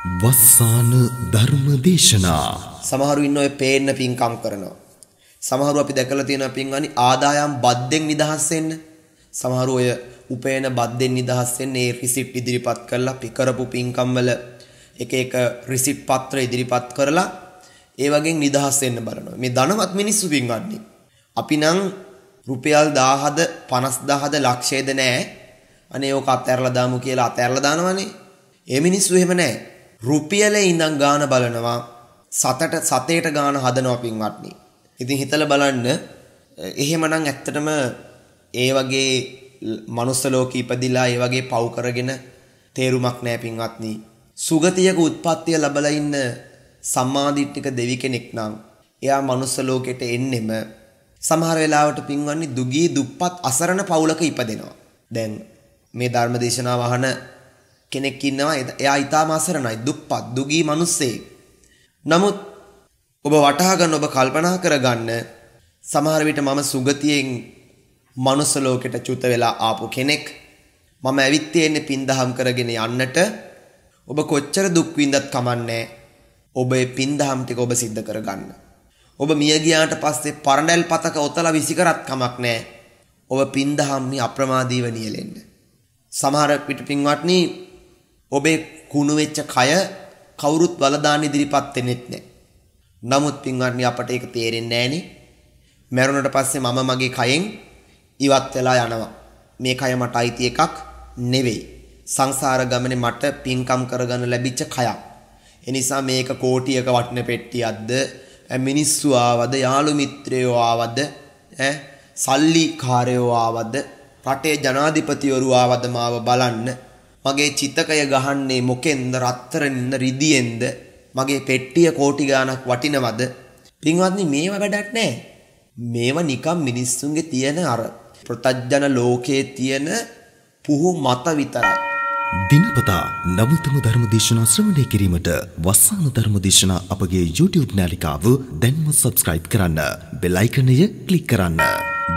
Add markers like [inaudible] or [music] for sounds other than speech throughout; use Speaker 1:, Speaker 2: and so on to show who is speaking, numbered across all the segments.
Speaker 1: වස්සාන ධර්ම දේශනා
Speaker 2: සමහරු ඉන්න ඔය පේන්න පින්කම් කරනවා. සමහරු අපි දැකලා තියෙන පින්වනි ආදායම් බද්දෙන් නිදහස් වෙන්න. සමහරු ඔය උපේන බද්දෙන් නිදහස් වෙන්න ඒ රිසිට් ඉදිරිපත් කරලා අපි කරපු පින්කම් වල එක එක රිසිට් පත්‍ර ඉදිරිපත් කරලා ඒ වගේ නිදහස් වෙන්න බලනවා. මේ ධනවත් මිනිස්සු පින්වන්නේ. අපි නම් රුපියල් 10000ද 50000ද ලක්ෂයද නැහැ. අනේ ඕක අතහැරලා දාමු කියලා අතහැරලා දානවනේ. ඒ මිනිස්සු එහෙම නැහැ. රුපියලේ ඉඳන් ගාන බලනවා සතට සතේට ගාන හදනවා පින්වත්නි. ඉතින් හිතලා බලන්න එහෙමනම් ඇත්තටම ඒ වගේ මනුස්ස ලෝකෙ ඉපදිලා ඒ වගේ පව් කරගෙන තේරුමක් නැහැ පින්වත්නි. සුගතියක උත්පත්තිය ලැබලා ඉන්න සම්මාදිට්ඨික දෙවි කෙනෙක් නම් එයා මනුස්ස ලෝකෙට එන්නෙම සමහර වෙලාවට පින්වත්නි දුගී දුප්පත් අසරණ පවුලක ඉපදෙනවා. දැන් මේ ධර්ම දේශනාව අහන කෙනෙක් ඉන්නවා එයා ඊටාම අසරණයි දුප්පත් දුගී මිනිස්සේ. නමුත් ඔබ වටහා ගන්න ඔබ කල්පනා කරගන්න සමහර විට මම සුගතියෙන් මනුස්ස ලෝකෙට චුත වෙලා ආපු කෙනෙක්. මම ඇවිත් තියෙන්නේ පින්දහම් කරගෙන යන්නට. ඔබ කොච්චර දුක් විඳත් කමන්නේ. ඔබේ පින්දහම් ටික ඔබ සිද්ධ කරගන්න. ඔබ මිය ගියාට පස්සේ පරණැල් පතක ඔතලා විසිකරත් කමක් නැහැ. ඔබ පින්දහම් මේ අප්‍රමාදීව නියැලෙන්න. සමහර පිට පින්වත්නි ඔබේ කුණු වෙච්ච කය කවුරුත් වලදාන ඉදිරිපත් වෙන්නෙත් නැහැ. නමුත් පින්වත්නි අපට ඒක තේරෙන්නේ නැහනේ. මැරුණට පස්සේ මම මගේ කයෙන් ඉවත් වෙලා යනවා. මේ කය මට අයිති එකක් නෙවෙයි. සංසාර ගමනේ මට පින්කම් කරගන්න ලැබිච්ච කයක්. ඒ නිසා මේක කෝටියක වටින පෙට්ටියක්ද මිනිස්සු ආවද යාළු මිත්‍රයෝ ආවද ඈ සල්ලි කාරයෝ ආවද රටේ ජනාධිපතිවරු ආවද මාව බලන්න මගේ චිතකය ගහන්නේ මොකෙන්ද රත්තරෙන්ද රිදියෙන්ද මගේ පෙට්ටිය කෝටි ගාණක් වටිනවද පින්වත්නි මේව වැඩක් නැහැ මේව නිකම් මිනිස්සුන්ගේ තියෙන අර ප්‍රත්‍යජන ලෝකයේ තියෙන පුහු මත විතරයි
Speaker 1: දිනපතා නවතම ධර්ම දේශනා ශ්‍රවණය කිරීමට වස්සාන ධර්ම දේශනා අපගේ YouTube නාලිකාව දැන්ම subscribe කරන්න බෙල් icon එක click කරන්න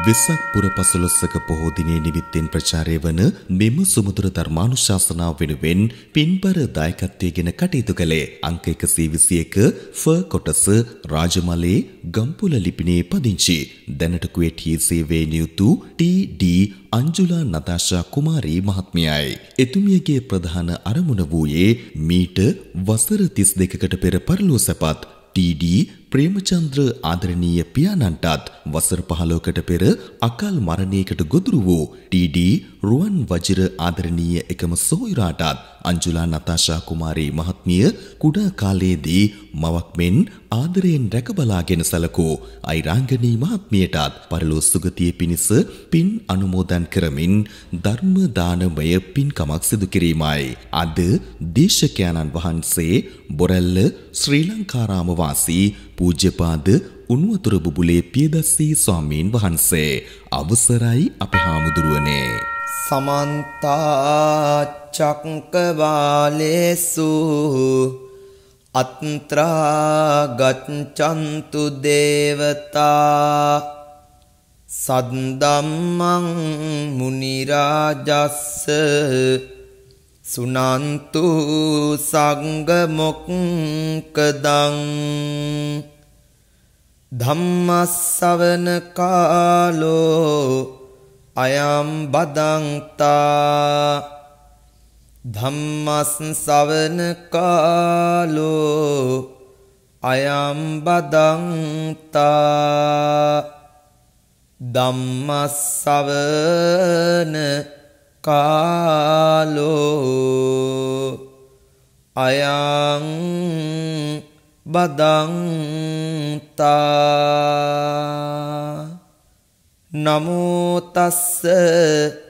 Speaker 1: වෙසක් පුර පසළොස්වක පොහෝ දිනේ නිමිත්තෙන් ප්‍රචාරය වන මෙම සුමුදුර ධර්මානුශාසනාව වෙනුවෙන් පින්බර දායකත්වයේගෙන කටයුතු කළේ අංක 121 ෆ කොටස රාජමලේ ගම්පුල ලිපිනේ පදිංචි දැනට කුවේටී සේවයේ නියුතු ටී.ඩී. අංජුලා නතාෂා කුමාරී මහත්මියයි. එතුමියගේ ප්‍රධාන අරමුණ වූයේ මීට වසර 32කට පෙර පරිලෝසපත් ටී.ඩී. ප්‍රේමචන්ද්‍ර ආදරණීය පියාණන්ටත් වසර 15කට පෙර අකල් මරණයකට ගොදුරු වූ ටීඩී රුවන් වජිර ආදරණීය එකම සොහොයුරාටත් අංජුලා නතාෂා කුමාරී මහත්මිය කුඩා කාලයේදී මවක් මෙන් ආදරයෙන් රැකබලාගෙන සැලකූ අයිරාංගනී මහත්මියටත් පරලෝ සුගතිය පිණිස පින් අනුමෝදන් කරමින් ධර්ම දානමය පින්කමක් සිදු කිරීමයි. අද දේශකයන්න් වහන්සේ බොරැල්ල ශ්‍රී ලංකාරාම වාසී පූජ්‍යපාද උණුවතුර බුබුලේ පියදස්සී ස්වාමීන් වහන්සේ අවසරයි අපේ හාමුදුරුවනේ.
Speaker 2: සමන්තා චක්කවාලේසු අත්‍රා ගච්ඡන්තු දේවතා සද්දම්මං මුනි රාජස්ස සුනන්තු සංඝ මොක්කදං ධම්මස්සවන කාලෝ අයම් බදන්තා ධම්මස්සවන කාලෝ අයම් බදන්තා ධම්මස්සවන කාලෝ අයං බදන්තා නමෝ තස්ස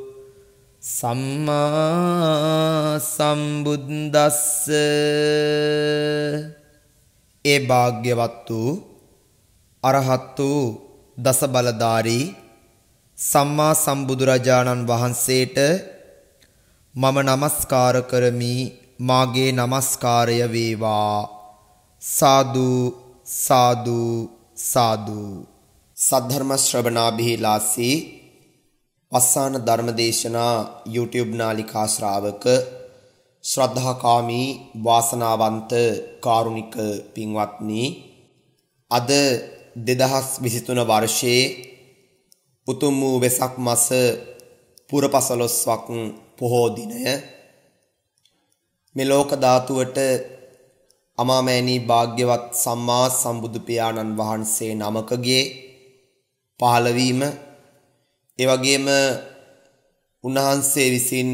Speaker 2: සම්මා සම්බුද්දස්ස ඒ භාග්‍යවත් වූ අරහත් වූ දස බලධාරී සම්මා සම්බුදුරජාණන් වහන්සේට මම নমස්කාර කරමි මාගේ নমස්කාරය වේවා සාදු සාදු සාදු සද්ධර්ම ශ්‍රවණාභිලාසී අස්සාන ධර්මදේශනා YouTube නාලිකා ශ්‍රාවක ශ්‍රද්ධාකාමී වාසනාවන්ත කාරුණික පින්වත්නි අද 2023 වර්ෂයේ උතුම් වූ වෙසක් මාස පුරපසළොස්වක් පොහෝ දිනය මේ ලෝක ධාතුවට අමාමෑණී භාග්‍යවත් සම්මා සම්බුදු පියාණන් වහන්සේ නමකගේ පහළවීම ඒ වගේම උන්වහන්සේ විසින්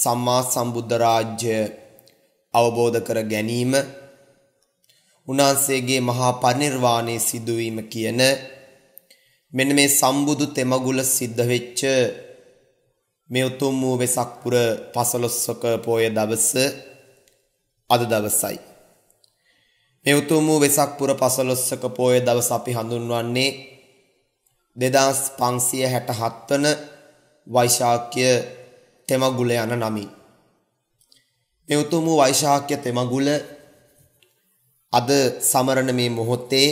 Speaker 2: සම්මා සම්බුද්ධ රාජ්‍ය අවබෝධ කර ගැනීම උන්වහන්සේගේ මහා පරිනිර්වාණය සිදුවීම කියන මෙන්න මේ සම්බුදු තෙමගුල සිද්ධ වෙච්ච මේ උතුම් වූ වෙසක් පුර පසළොස්වක පෝය දවස අද දවසයි මේ උතුම් වූ වෙසක් පුර පසළොස්වක පෝය දවස අපි හඳුන්වන්නේ දෙදස් පන්සිය හැට හත්වන වෛශාක්‍ය තෙමගුල යන නමි. මෙවතුම වෛශාක්‍ය තෙමගුල අද සමරණ මේ මොහොත්තේ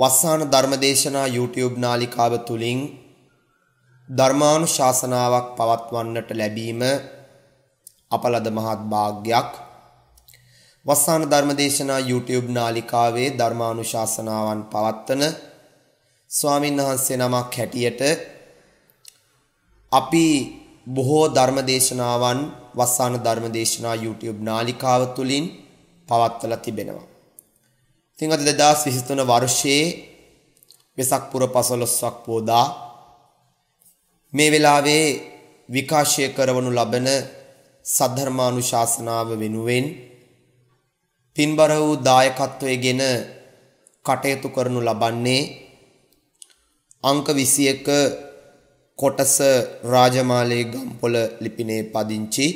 Speaker 2: වස්සාන ධර්මදේශනා YouTube නාලිකාව තුළින් ධර්මානු ශාසනාවක් පවත්වන්නට ලැබීම අපලද මහත් භාග්‍යයක් වස්සාන ධර්මදේශනා YouTube නාලිකාවේ ධර්මානු ශාසනාවන් පවත්වන ස්වාමීන් වහන්සේ නමක් හැටියට අපි බොහෝ ධර්මදේශනාවන් වස්සාන ධර්මදේශනා YouTube නාලිකාව තුලින් පවත්වලා තිබෙනවා. ඉතින් අද 2023 වර්ෂයේ වෙසක් පුර 15ක් පෝදා මේ වෙලාවේ විකාශය කරවනු ලබන සද්ධර්මානුශාසනාව වෙනුවෙන් පින්බර වූ දායකත්වයේගෙන කටයුතු කරනු ලබන්නේ අංක 21 කොටස රාජමාලේ ගම්පොළ ලිපිනේ පදිංචි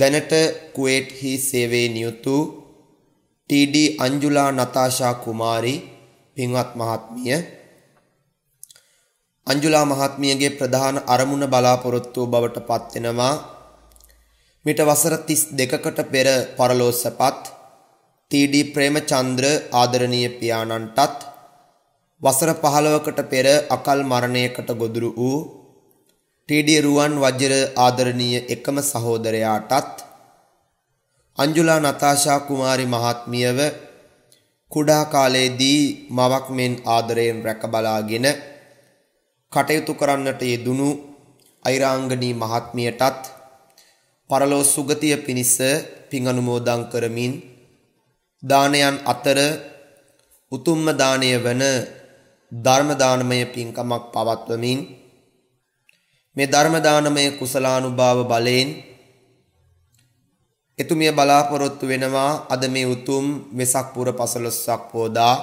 Speaker 2: දැනට කුවේට් හි සේවයේ නියුතු ටීඩී අංජුලා නතාෂා කුමාරි පින්වත් මහත්මිය අංජුලා මහත්මියගේ ප්‍රධාන අරමුණ බලාපොරොත්තු බවට පත්වෙනවා මිට වසර 32කට පෙර පරලෝසපත් ටීඩී ප්‍රේමචන්ද්‍ර ආදරණීය පියාණන්ටත් වසර 15කට පෙර අකල් මරණයකට ගොදුරු වූ ටීඩී රුවන් වජිර ආදරණීය එකම සහෝදරයාටත් අංජුලා නතාෂා කුමාරි මහත්මියව කුඩා කාලයේදී මවක් මෙන් ආදරයෙන් රැක බලාගෙන කටයුතු කරන්නට යෙදුණු අයිරාංගනී මහත්මියටත් පරලෝ සුගතිය පිණිස පින් අනුමෝදන් කරමින් දානයන් අතර උතුම්ම දානය වන ධර්ම දානමය පින්කමක් පවත්වමින් මේ ධර්ම දානමය කුසලානුභාව බලයෙන් එතුමිය බලාපොරොත්තු වෙනවා අද මේ උතුම් වෙසක් පුර පසළොස්වක පෝදා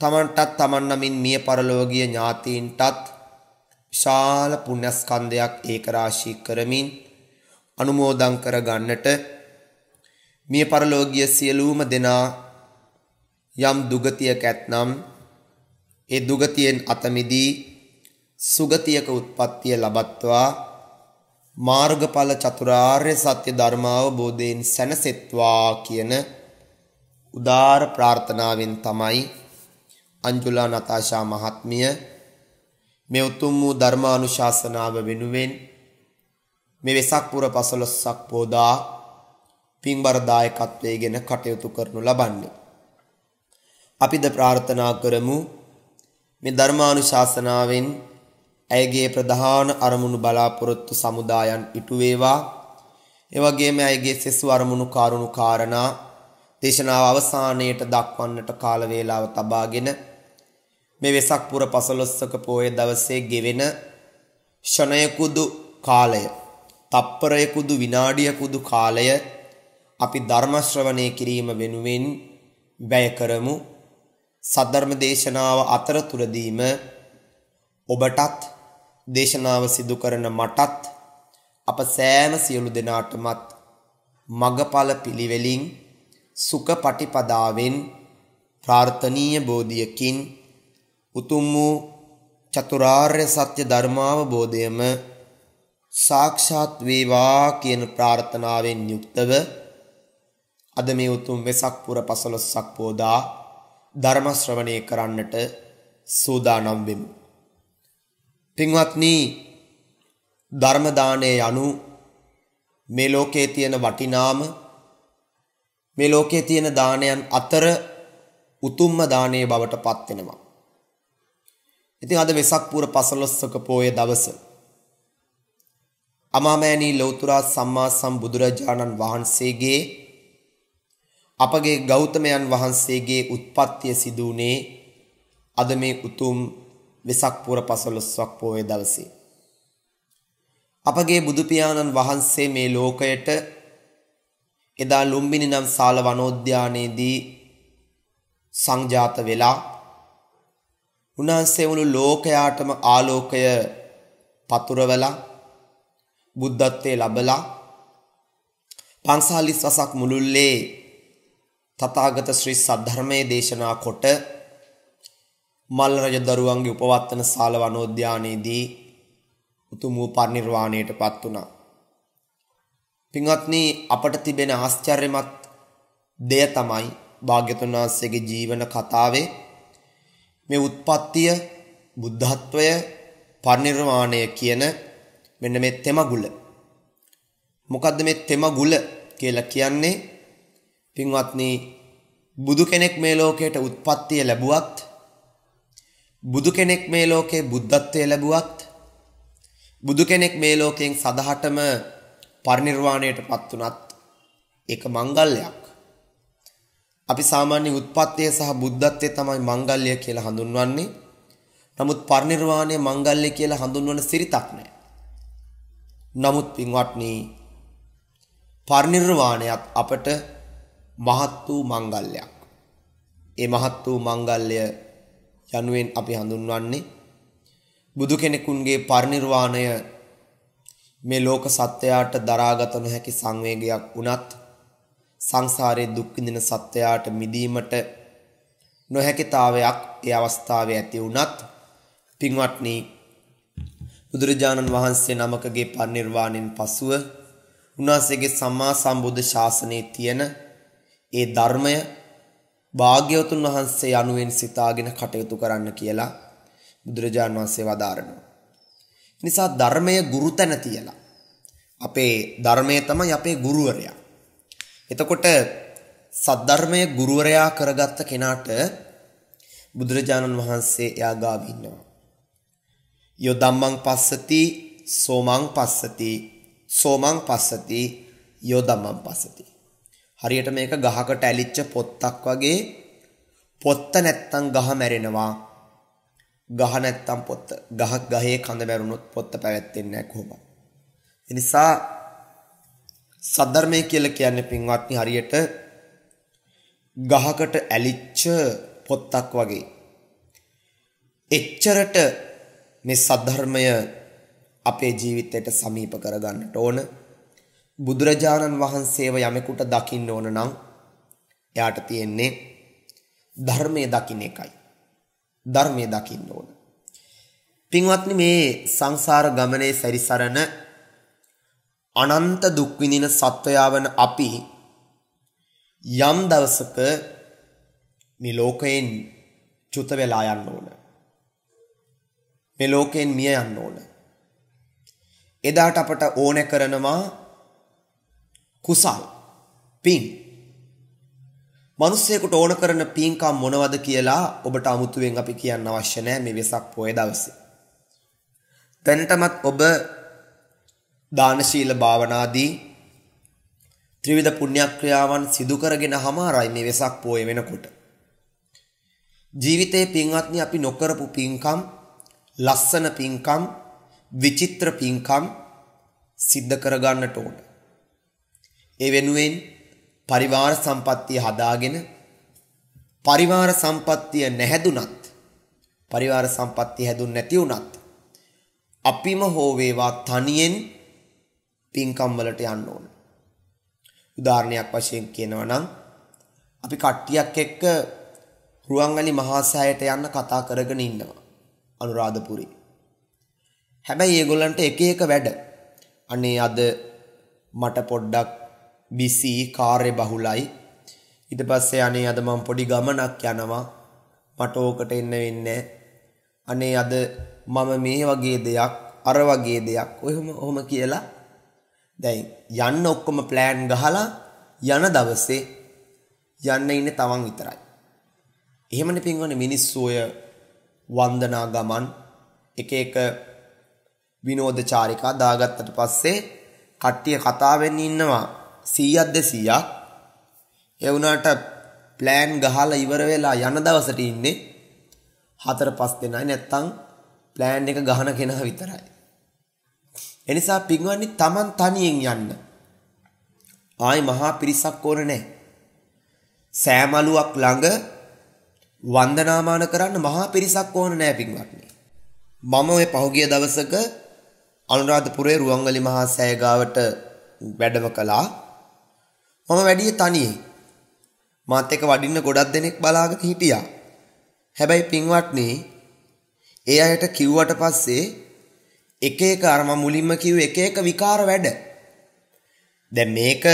Speaker 2: තමන්ටත් තමන් නමින් මිය පරලෝකීය ඥාතීන්ටත් විශාල පුණ්‍යස්කන්ධයක් ඒකරාශී කරමින් අනුමෝදන් කර ගන්නට මිය පරලෝකීය සියලුම දෙනා යම් දුගතියක් ඇතනම් ඒ දුගතියෙන් අත මිදී සුගතියක උත්පත්තිය ලබත්වා මාර්ගඵල චතුරාර්ය සත්‍ය ධර්මාවබෝධයෙන් සැනසෙත්වා කියන උදාර ප්‍රාර්ථනාවෙන් තමයි අංජුලා නතාෂා මහත්මිය මේ උතුම් වූ ධර්මානුශාසනාව වෙනුවෙන් මේ වෙසක් පුර පසළොස්වක් පෝදා පින්බර දායකත්වයේගෙන කටයුතු කරනු ලබන්නේ අපිද ප්‍රාර්ථනා කරමු මේ ධර්මානුශාසනාවෙන් ඇයගේ ප්‍රධාන අරමුණු බලාපොරොත්තු සමුදායන් ඉටු වේවා. ඒ වගේම ඇයගේ සෙසු අරමුණු කාරුණු කාරණා දේශනාව අවසානයේට දක්වන්නට කාල වේලාව තබාගෙන මේ වෙසක් පුර 15ක පෝය දවසේ ගෙවෙන ෂණයකුදු කාලය, තප්පරයකුදු විනාඩියකුදු කාලය අපි ධර්ම ශ්‍රවණය කිරීම වෙනුවෙන් වැය කරමු. සද්ධර්ම දේශනාව අතරතුරදීම ඔබටත් දේශනාව සිදු කරන මටත් අප සෑම සියලු දෙනාටමත් මගඵල පිළිවෙලින් සුඛ පටිපදාවෙන් ප්‍රාර්ථනීය බෝධියකින් උතුම් වූ චතුරාර්ය සත්‍ය ධර්මාවබෝධයම සාක්ෂාත් වේවා කියන ප්‍රාර්ථනාවෙන් යුක්තව අද මේ උතුම් වෙසක් පුර පසළොස්වක පෝදා ධර්ම ශ්‍රවණය කරන්නට සූදානම් වෙමු. පින්වත්නි ධර්ම දාණය යනු මේ ලෝකයේ තියෙන වටිනාම මේ ලෝකයේ තියෙන දානයන් අතර උතුම්ම දානය බවට පත් වෙනවා. ඉතින් අද වෙසක් පුර 15ක පෝය දවස අමාමෑණී ලෞතර සම්මා සම්බුදුරජාණන් වහන්සේගේ අපගේ ගෞතමයන් වහන්සේගේ උත්පත්තිය සිදු වුණේ අද මේ උතුම් වෙසක් පුර පසළොස්වක් පෝය දවසේ. අපගේ බුදු පියාණන් වහන්සේ මේ ලෝකයට එදා ලුම්බිනි නම් සාල වනෝද්‍යානයේදී සංජාත වෙලා උන්වහන්සේ මුළු ලෝකයාටම ආලෝකය පතුරවලා බුද්ධත්වයේ ලබලා 45 වසක් මුළුල්ලේ තථාගත ශ්‍රී සද්ධර්මයේ දේශනා කොට මල් රජ දරුවන්ගේ උපවත්තන ශාල වනෝද්‍යානයේදී උතුම් වූ පරිනිර්වාණයටපත් වුණා. පින්වත්නි අපට තිබෙන ආශ්චර්යමත් දෙය තමයි භාග්‍යතුන් වහන්සේගේ ජීවන කතාවේ මේ උත්පත්තිය බුද්ධත්වය පරිනිර්වාණය කියන මෙන්න මේ තෙමගුල. මොකද්ද මේ තෙමගුල කියලා කියන්නේ? පින්වත්නි බුදු කෙනෙක් මේ ලෝකයට උත්පත්තිය ලැබුවත් බුදු කෙනෙක් මේ ලෝකේ බුද්ධත්වය ලැබුවත් බුදු කෙනෙක් මේ ලෝකයෙන් සදහටම පරිනිර්වාණයටපත් උනත් ඒක මංගල්‍යයක්. අපි සාමාන්‍ය උත්පත්තිය සහ බුද්ධත්වය තමයි මංගල්‍ය කියලා හඳුන්වන්නේ. නමුත් පරිනිර්වාණය මංගල්‍ය කියලා හඳුන්වන සිරිතක් නෑ. නමුත් පින්වත්නි පරිනිර්වාණයත් අපට මහත් වූ මංගල්‍යයක්. ඒ මහත් වූ මංගල්‍ය යනුවෙන් අපි හඳුන්වන්නේ බුදු කෙනෙකුන්ගේ පරිණිර්වාණය මේ ලෝක සත්වයාට දරාගත නොහැකි සංවේගයක් වුණත් සංසාරයේ දුක් විඳින සත්වයාට මිදීමට නොහැකිතාවයක් ඒ අවස්ථාවේ ඇති වුණත් පින්වත්නි බුදුරජාණන් වහන්සේ නමකගේ පරිනිර්වාණයෙන් පසුව උන්වහන්සේගේ සම්මා සම්බුද්ධ ශාසනයේ තියෙන ඒ ධර්මය භාග්‍යවතුන් වහන්සේ යනුවෙන් සිතාගෙන කටයුතු කරන්න කියලා බුදුරජාන් වහන්සේ වදාරනවා. නිසා ධර්මය ගුරුතැන තියලා අපේ ධර්මය තමයි අපේ ගුරුවරයා. එතකොට සද්ධර්මය ගුරුවරයා කරගත්ත කෙනාට බුදුරජාණන් වහන්සේ එයා ගාව ඉන්නවා. යෝ ධම්මං පස්සති සෝමං පස්සති සෝමං පස්සති යෝ ධම්මං පස්සති. හරියට මේක ගහකට ඇලිච්ච පොත්තක් වගේ පොත්ත නැත්තම් ගහ මැරෙනවා. ගහ නැත්තම් පොත්ත ගහක් ගහේ කඳ මැරුණොත් පොත්ත පැවැත්ෙන්නේ නැහැ කොහොමද? ඒ නිසා සද්ධර්මය කියලා කියන්නේ පින්වත්නි හරියට ගහකට ඇලිච්ච පොත්තක් වගේ. එච්චරට මේ සද්ධර්මය අපේ ජීවිතයට සමීප කරගන්නට ඕන. බුදුරජාණන් වහන්සේව යමෙකුට දකින්න ඕන නම් එයාට තියෙන්නේ ධර්මයේ දකින්න එකයි. ධර්මයේ දකින්න ඕන. පින්වත්නි මේ සංසාර ගමනේ සැරිසරන අනන්ත දුක් විඳින සත්වයාවන අපි යම් දවසක මේ ලෝකයෙන් චුත වෙලා යන්න ඕන. මේ ලෝකයෙන් මිය යන්න ඕන. එදාට අපට ඕන කරනවා කුසල් පින් මිනිස්සෙකුට ඕන කරන පින්කම් මොනවද කියලා ඔබට අමුතුවෙන් අපි කියන්න අවශ්‍ය නැහැ මේ වෙසක් පොය දවසේ. දැනටමත් ඔබ දානශීල භාවනාදී ත්‍රිවිධ පුණ්‍යක්‍රියාවන් සිදු කරගෙන හමාරයි මේ වෙසක් පොය වෙනකොට. ජීවිතේ පින්වත්නි අපි නොකරපු පින්කම්, ලස්සන පින්කම්, විචිත්‍ර පින්කම් සිද්ධ කරගන්නට ඕන. ඒ වෙනුවෙන් පරිවාර සම්පත්තිය හදාගෙන පරිවාර සම්පත්තිය නැහැදුනත් පරිවාර සම්පත්තිය හැදුන් නැති වුනත් අපිම හෝ වේවා තනියෙන් පින්කම් වලට යන්න ඕන. උදාහරණයක් වශයෙන් කියනවා නම් අපි කට්ටියක් එක්ක රුවන්වැලි මහා සෑයට යන්න කතා කරගෙන ඉන්නවා. අනුරාධපුරේ. හැබැයි ඒගොල්ලන්ට එක එක වැඩ. අනේ අද මට පොඩ්ඩක් බිසි කාර්ය බහුලයි ඊට පස්සේ අනේ අද මම පොඩි ගමනක් යනවා මට ඕකට එන්න වෙන්නේ අනේ අද මම මේ වගේ දෙයක් අර වගේ දෙයක් ඔයම ඔහොම කියලා දැන් යන්න ඔක්කොම plan ගහලා යන දවසේ යන්න ඉන්නේ තවන් විතරයි එහෙමනේ පින්වන්නේ මිනිස්සු ඔය වන්දනා ගමන් එක එක විනෝද චාරිකා දාගත්තට පස්සේ කට්ටිය කතාවෙන් ඉන්නවා 100ක් 200ක් ඒ වුණාට plan ගහලා ඉවර වෙලා යන දවසට ඉන්නේ හතර පහ දෙනයි නැත්තම් plan එක ගහන කෙනා විතරයි. ඒ නිසා පින්වන්දි Taman තනියෙන් යන්න. ආයි මහා පිරිසක් ඕන නැහැ. සෑමලුවක් ළඟ වන්දනාමාන කරන්න මහා පිරිසක් ඕන නැහැ පින්වත්නි. මම ওই පහුගිය දවසක අනුරාධපුරයේ රුවන්වැලි මහා සෑය ගාවට වැඩම කළා. මම වැඩිය තනියේ. මාත් එක්ක වඩින්න ගොඩක් දෙනෙක් බලාගෙන හිටියා. හැබැයි පින්වත්නි, ඒ අයට කිව්වට පස්සේ එක එක අර මම මුලින්ම කිව්ව එක එක විකාර වැඩ. දැන් මේක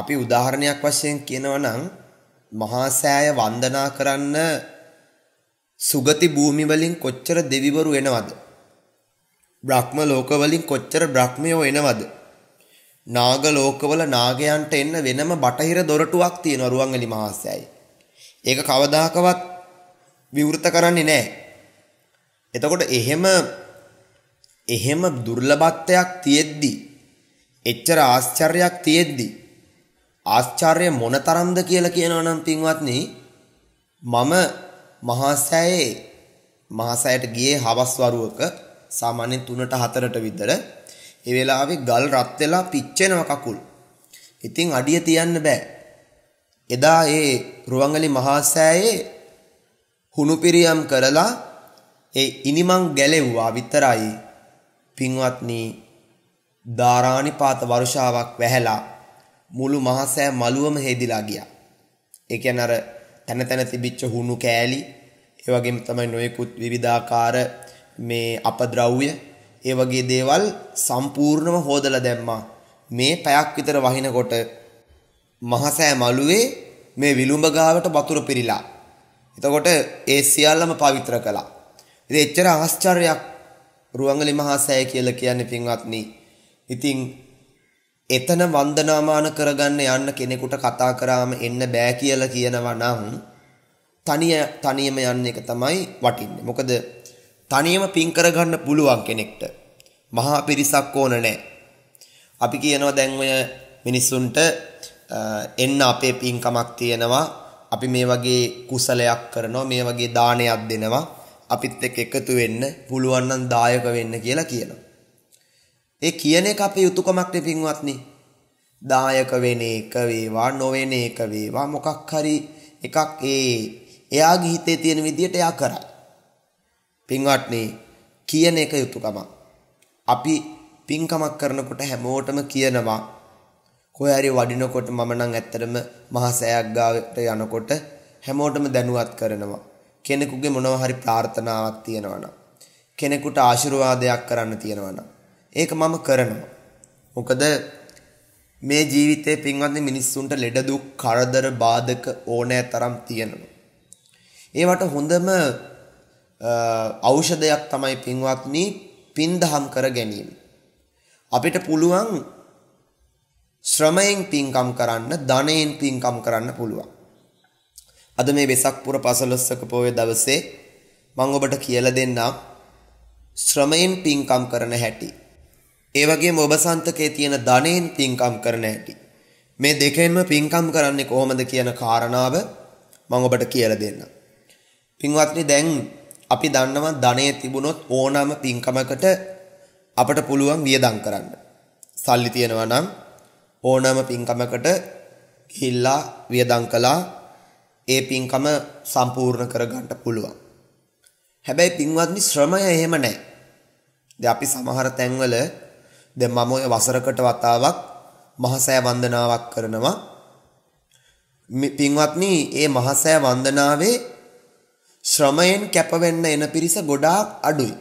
Speaker 2: අපි උදාහරණයක් වශයෙන් කියනවා නම් මහා සෑය වන්දනා කරන්න සුගති භූමි වලින් කොච්චර දෙවිවරු එනවද? බ්‍රහ්ම ලෝක වලින් කොච්චර බ්‍රහ්මයෝ එනවද? නාග ලෝකවල නාගයන්ට එන්න වෙනම බටහිර දොරටුවක් තියෙනවා රුවන්වැලි මහාස්සයයි. ඒක කවදාකවත් විවෘත කරන්නේ නැහැ. එතකොට එහෙම එහෙම දුර්ලභත්වයක් තියෙද්දි එච්චර ආශ්චර්යයක් තියෙද්දි ආශ්චර්ය මොනතරම්ද කියලා කියනවනම් පින්වත්නි මම මහාසෑයේ මහාසෑයට ගියේ හවස් වරුවක සාමාන්‍යයෙන් 3ට 4ට විතර ඒ වෙලාවේ ගල් රත් වෙලා පිච්චෙනවා කකුල්. ඉතින් අඩිය තියන්න බෑ. එදා ඒ රුවන්වැලි මහා සෑයේ හුණුපිරියම් කරලා ඒ ඉනිමන් ගැලෙව්වා විතරයි. පින්වත්නි ධාරානිපාත වර්ෂාවක් වැහැලා මුළු මහසෑ මළුවම හෙදිලා ගියා. ඒ කියන්නේ අර තන තන තිබිච්ච හුණු කෑලි ඒ වගේම තමයි නොයෙකුත් විවිධාකාර මේ අපද්‍රව්‍ය ඒ වගේ දේවල් සම්පූර්ණම හොදලා දැම්මා. මේ පැයක් විතර වහිනකොට මහසෑ මළුවේ මේ විලුඹ ගාවට වතුර පිරিলা. එතකොට ඒ සියල්ලම පවිත්‍ර කළා. ඉතින් එච්චර ආශ්චර්යයක් රුවන්වැලි මහසෑය කියලා කියන්නේ පින්වත්නි. ඉතින් එතන වන්දනාමාන කරගන්න යන්න කෙනෙකුට කතා කරාම එන්න බෑ කියලා කියනවා නම් තනිය තනියම යන්න එක තමයි වටින්නේ. මොකද තනියම පින් කරගන්න පුළුවන් කෙනෙක්ට. මහා පිරිසක් ඕන නැහැ. අපි කියනවා දැන් ඔය මිනිස්සුන්ට එන්න අපේ පින්කමක් තියෙනවා. අපි මේ වගේ කුසලයක් කරනවා, මේ වගේ දානයක් දෙනවා. අපිත් එක්ක එකතු වෙන්න, පුළුවන් නම් දායක වෙන්න කියලා කියනවා. ඒ කියන එක අපේ යුතුයකමක් නේ පින්වත්නි. දායක වෙන එක වේවා නොවෙන එක වේවා මොකක් හරි එකක් ඒ එයාගේ හිතේ තියෙන විදියට එයා කරා. පින්වත්නි කියන එක යුතුයකමක්. අපි පින්කමක් කරනකොට හැමෝටම කියනවා කොහේ හරි වඩිනකොට මම නම් ඇත්තටම මහා සෑයක් ගාවට යනකොට හැමෝටම දැනුවත් කරනවා. කෙනෙකුගේ මොනවා හරි ප්‍රාර්ථනාවක් තියෙනවා කෙනෙකුට ආශිර්වාදයක් කරන්න තියෙනවා ඒක මම කරනවා. මොකද මේ ජීවිතේ පින්වත්නි මිනිස්සුන්ට ලෙඩ දුක් කරදර බාධක ඕනෑ තරම් තියෙනවා. ඒවට හොඳම ඖෂධයක් තමයි පින්වත්නි පින්දහම් කර ගැනීම. අපිට පුළුවන් ශ්‍රමයෙන් පින්කම් කරන්න, ධනයෙන් පින්කම් කරන්න පුළුවන්. අද මේ වෙසක් පුර පසළොස්වක පොයේ දවසේ මම ඔබට කියලා දෙන්නම් ශ්‍රමයෙන් පින්කම් කරන හැටි. ඒ වගේම ඔබ සන්තකයේ තියෙන ධනයෙන් පින්කම් කරන හැටි. මේ දෙකෙන්ම පින්කම් කරන්නේ කොහොමද කියන කාරණාව මම ඔබට කියලා දෙන්නම්. පින්වත්නි දැන් අපි දන්නවා ධනෙ තිබුණොත් ඕනම පින්කමකට අපට පුළුවන් වියදම් කරන්න. සල්ලි තියෙනවා නම් ඕනම පින්කමකට ගිහිල්ලා වියදම් කළා ඒ පින්කම සම්පූර්ණ කරගන්න පුළුවන්. හැබැයි පින්වත්නි ශ්‍රමය එහෙම නැහැ. දැන් අපි සමහර තැන්වල දැන් මම ඔය වසරකට වතාවක් මහසෑ වන්දනාවක් කරනවා. පින්වත්නි ඒ මහසෑ වන්දනාවේ ශ්‍රමයෙන් කැපවෙන්න එන පිරිස ගොඩාක් අඩුයි.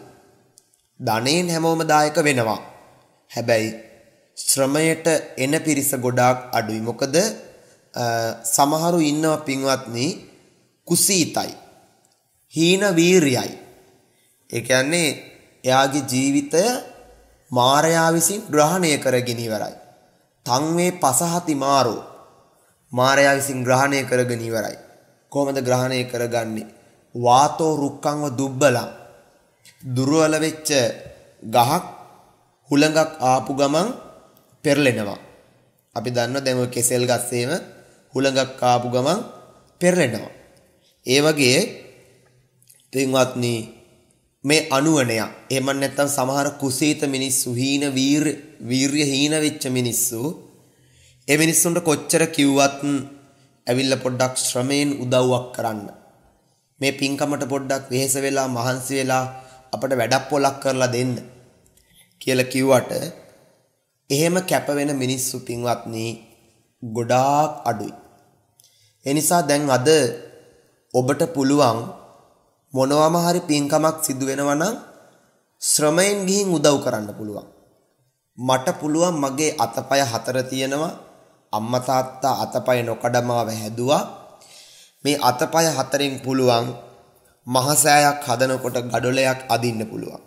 Speaker 2: ධනයෙන් හැමෝම දායක වෙනවා. හැබැයි ශ්‍රමයට එන පිරිස ගොඩාක් අඩුයි. මොකද සමහරු ඉන්නවා පින්වත්නි කුසීතයි. හීන වීරියයි. ඒ කියන්නේ එයාගේ ජීවිතය මායя විසින් ග්‍රහණය කරගෙන ඉවරයි. තන් වේ පසහති මාරෝ. මායя විසින් ග්‍රහණය කරගෙන ඉවරයි. කොහොමද ග්‍රහණය කරගන්නේ? වාතෝ රුක්කංව දුබ්බලං දුර්වල වෙච්ච ගහක් හුළඟක් ආපු ගමන් පෙරලෙනවා. අපි දන්නවා දැන් ඔය කෙසෙල් ගස්සේම හුළඟක් ආපු ගමන් පෙරලෙනවා. ඒ වගේ පින්වත්නි මේ අනුවණය. එහෙම නැත්නම් සමහර කුසීත මිනිස්සු හීන වීර වීර්ය හීන වෙච්ච මිනිස්සු ඒ මිනිස්සුන්ට කොච්චර කිව්වත් ඇවිල්ලා පොඩ්ඩක් ශ්‍රමයෙන් උදව්වක් කරන්න මේ පින්කමට පොඩ්ඩක් වෙහෙස වෙලා මහන්සි වෙලා අපට වැඩක් පොලක් කරලා දෙන්න කියලා කිව්වට එහෙම කැප වෙන මිනිස්සු පින්වත්නි ගොඩාක් අඩුයි. ඒ නිසා දැන් අද ඔබට පුළුවන් මොනවම හරි පින්කමක් සිදු වෙනවා නම් ශ්‍රමයෙන් ගිහින් උදව් කරන්න පුළුවන්. මට පුළුවන් මගේ අතපය හතර තියෙනවා අම්මා තාත්තා අතපය නොකඩමාව හැදුවා මේ අතපය හතරෙන් පුළුවන් මහසෑයක් හදනකොට gadolayak අදින්න පුළුවන්.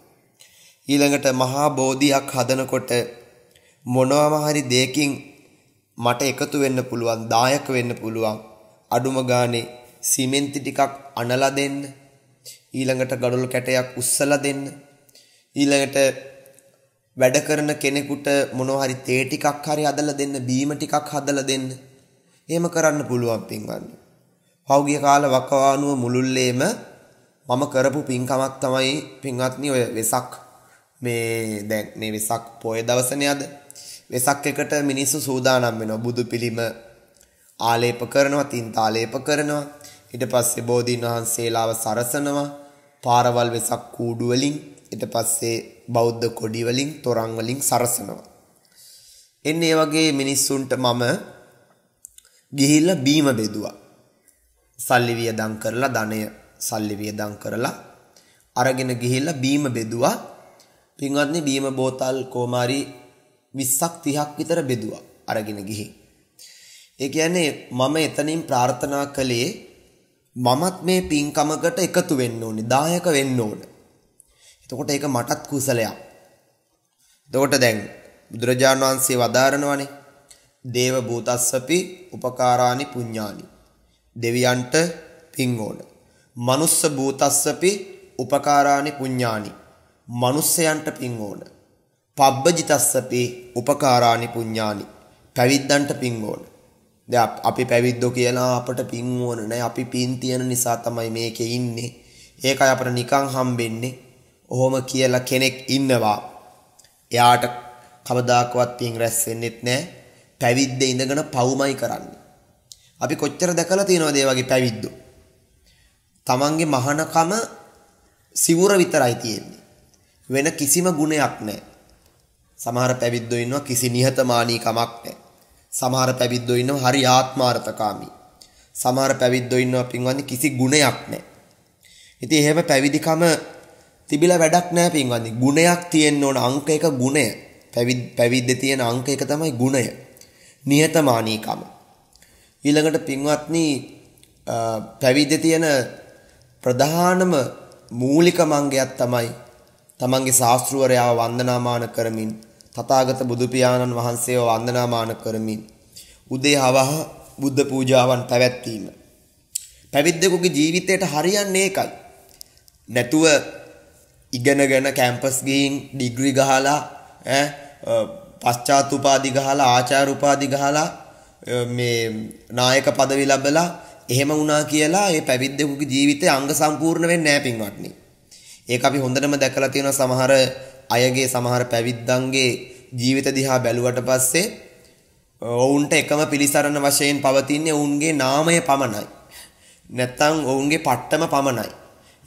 Speaker 2: ඊළඟට මහා බෝධියක් හදනකොට මොනවාම හරි දෙයකින් මට එකතු වෙන්න පුළුවන් දායක වෙන්න පුළුවන් අඩුම ගානේ සිමෙන්ති ටිකක් අනලා දෙන්න ඊළඟට gadol කැටයක් උස්සලා දෙන්න ඊළඟට වැඩ කරන කෙනෙකුට මොනවා හරි තේ ටිකක් හරි හදලා දෙන්න බීම ටිකක් හදලා දෙන්න එහෙම කරන්න පුළුවන් පින්වත්නි පෞගිය කාල වකවානුව මුළුල්ලේම මම කරපු පින්කමක් තමයි පින්වත්නි ඔය වෙසක් මේ දැන් මේ වෙසක් පොය දවසනේ අද වෙසක් එකට මිනිස්සු සූදානම් වෙනවා බුදු පිළිම ආලේප කරනවා තින් තාලේප කරනවා ඊට පස්සේ බෝධීන් වහන්සේලාව සරසනවා පාරවල් වෙසක් කූඩු වලින් ඊට පස්සේ බෞද්ධ කොඩි වලින් තොරන් වලින් සරසනවා එන්නේ වගේ මිනිස්සුන්ට මම ගිහිල්ලා බීම බෙදුවා සල්ලි වියදම් කරලා ධනය සල්ලි වියදම් කරලා අරගෙන ගිහිල්ලා බීම බෙදුවා. පින්වත්නි බීම බෝතල් කොමාරි 20ක් 30ක් විතර බෙදුවා අරගෙන ගිහින්. ඒ කියන්නේ මම එතනින් ප්‍රාර්ථනා කළේ මමත් මේ පින්කමකට එකතු වෙන්න ඕනේ දායක වෙන්න ඕනේ. එතකොට ඒක මටත් කුසලයක්. එතකොට දැන් බුදුරජාණන් වහන්සේ වදාරනවානේ දේව භූතස්සපි උපකාරානි පුඤ්ඤානි දෙවියන්ට පින් ඕන. මනුස්ස භූතස්සපි උපකාරානි පුඤ්ඤානි. මනුස්සයන්ට පින් ඕන. පබ්බජිතස්සපි උපකාරානි පුඤ්ඤානි. පැවිද්දන්ට පින් ඕන. දැන් අපි පැවිද්දෝ කියලා අපට පින් ඕන නෑ. අපි පින් තියෙන නිසා තමයි මේකේ ඉන්නේ. ඒකයි අපට නිකන් හම්බෙන්නේ. ඔහොම කියලා කෙනෙක් ඉන්නවා. එයාට කවදාකවත් පින් රැස් වෙන්නෙත් නෑ. පැවිද්ද ඉඳගෙන පවුමයි කරන්නේ. අපි කොච්චර දැකලා තියෙනවද ඒ වගේ පැවිද්දෝ. තමන්ගේ මහානකම සිවුර විතරයි තියෙන්නේ. වෙන කිසිම ගුණයක් නැහැ. සමහර පැවිද්දෝ ඉන්නවා කිසි නිහතමානී කමක් නැහැ. සමහර පැවිද්දෝ ඉන්නවා හරි ආත්මార్థකාමී. සමහර පැවිද්දෝ ඉන්නවා පින්වන්දි කිසි ගුණයක් නැහැ. ඉතින් එහෙම පැවිදිකම තිබිලා වැඩක් නැහැ පින්වන්දි. ගුණයක් තියෙන්න ඕන අංක එක ගුණය. පැවිද්දේ තියෙන අංක එක තමයි ගුණය. නිහතමානීකම. ඊළඟට පින්වත්නි පැවිද්ද තියෙන ප්‍රධානම මූලික මංගයක් තමයි තමන්ගේ ශාස්ත්‍රූවරයාව වන්දනාමාන කරමින් තථාගත බුදු පියාණන් වහන්සේව වන්දනාමාන කරමින් උදේ හවහ බුද්ධ පූජාවන් පැවැත්වීම පැවිද්දෙකුගේ ජීවිතයට හරියන්නේ ඒකයි නැතුව ඉගෙනගෙන කැම්පස් ගිහින් ඩිග්‍රී ගහලා ඈ පශ්චාත් උපාධි ගහලා ආචාර්ය උපාධි ගහලා මේ නායක පදවි ලැබලා එහෙම වුණා කියලා ඒ පැවිද්දෙකුගේ ජීවිතය අංග සම්පූර්ණ වෙන්නේ නැහැ පින්වත්නි. ඒක අපි හොඳටම දැකලා තියෙන සමහර අයගේ සමහර පැවිද්දන්ගේ ජීවිත දිහා බැලුවට පස්සේ ඔවුන්ට එකම පිළිසරණ වශයෙන් පවතින්නේ ඔවුන්ගේ නාමය පමණයි. නැත්තම් ඔවුන්ගේ පට්ටම පමණයි.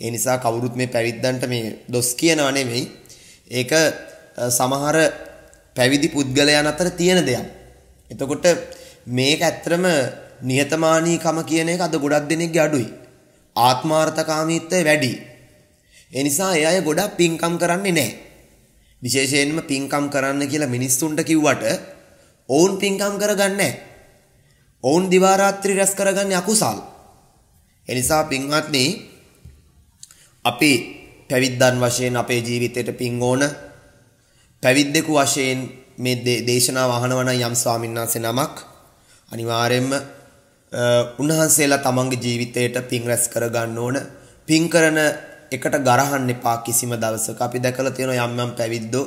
Speaker 2: ඒ නිසා කවුරුත් මේ පැවිද්දන්ට මේ දොස් කියනව නෙමෙයි. ඒක සමහර පැවිදි පුද්ගලයන් අතර තියෙන දෙයක්. එතකොට මේක ඇත්තම නිහතමානීකම කියන එක අද ගොඩක් දෙනෙක්ගේ අඩුයි. ආත්මාර්ථකාමීත්වය වැඩි. ඒ නිසා ඒ අය ගොඩක් පින්කම් කරන්නේ නැහැ. විශේෂයෙන්ම පින්කම් කරන්න කියලා මිනිස්සුන්ට කිව්වට ඔවුන් පින්කම් කරගන්නේ ඔවුන් දිවා රාත්‍රී රැස් කරගන්නේ අකුසල්. ඒ නිසා පින්වත්නි අපි පැවිද්දන් වශයෙන් අපේ ජීවිතයට පින් ඕන පැවිද්දෙකු වශයෙන් මේ දේශනාව අහනවා නම් යම් ස්වාමීන් වහන්සේ නමක් අනිවාර්යයෙන්ම උන්වහන්සේලා තමන්ගේ ජීවිතයට පින් රැස් කරගන්න ඕන. පින් කරන එකට ගරහන්න එපා කිසිම දවසක. අපි දැකලා තියෙන යම් යම් පැවිද්දෝ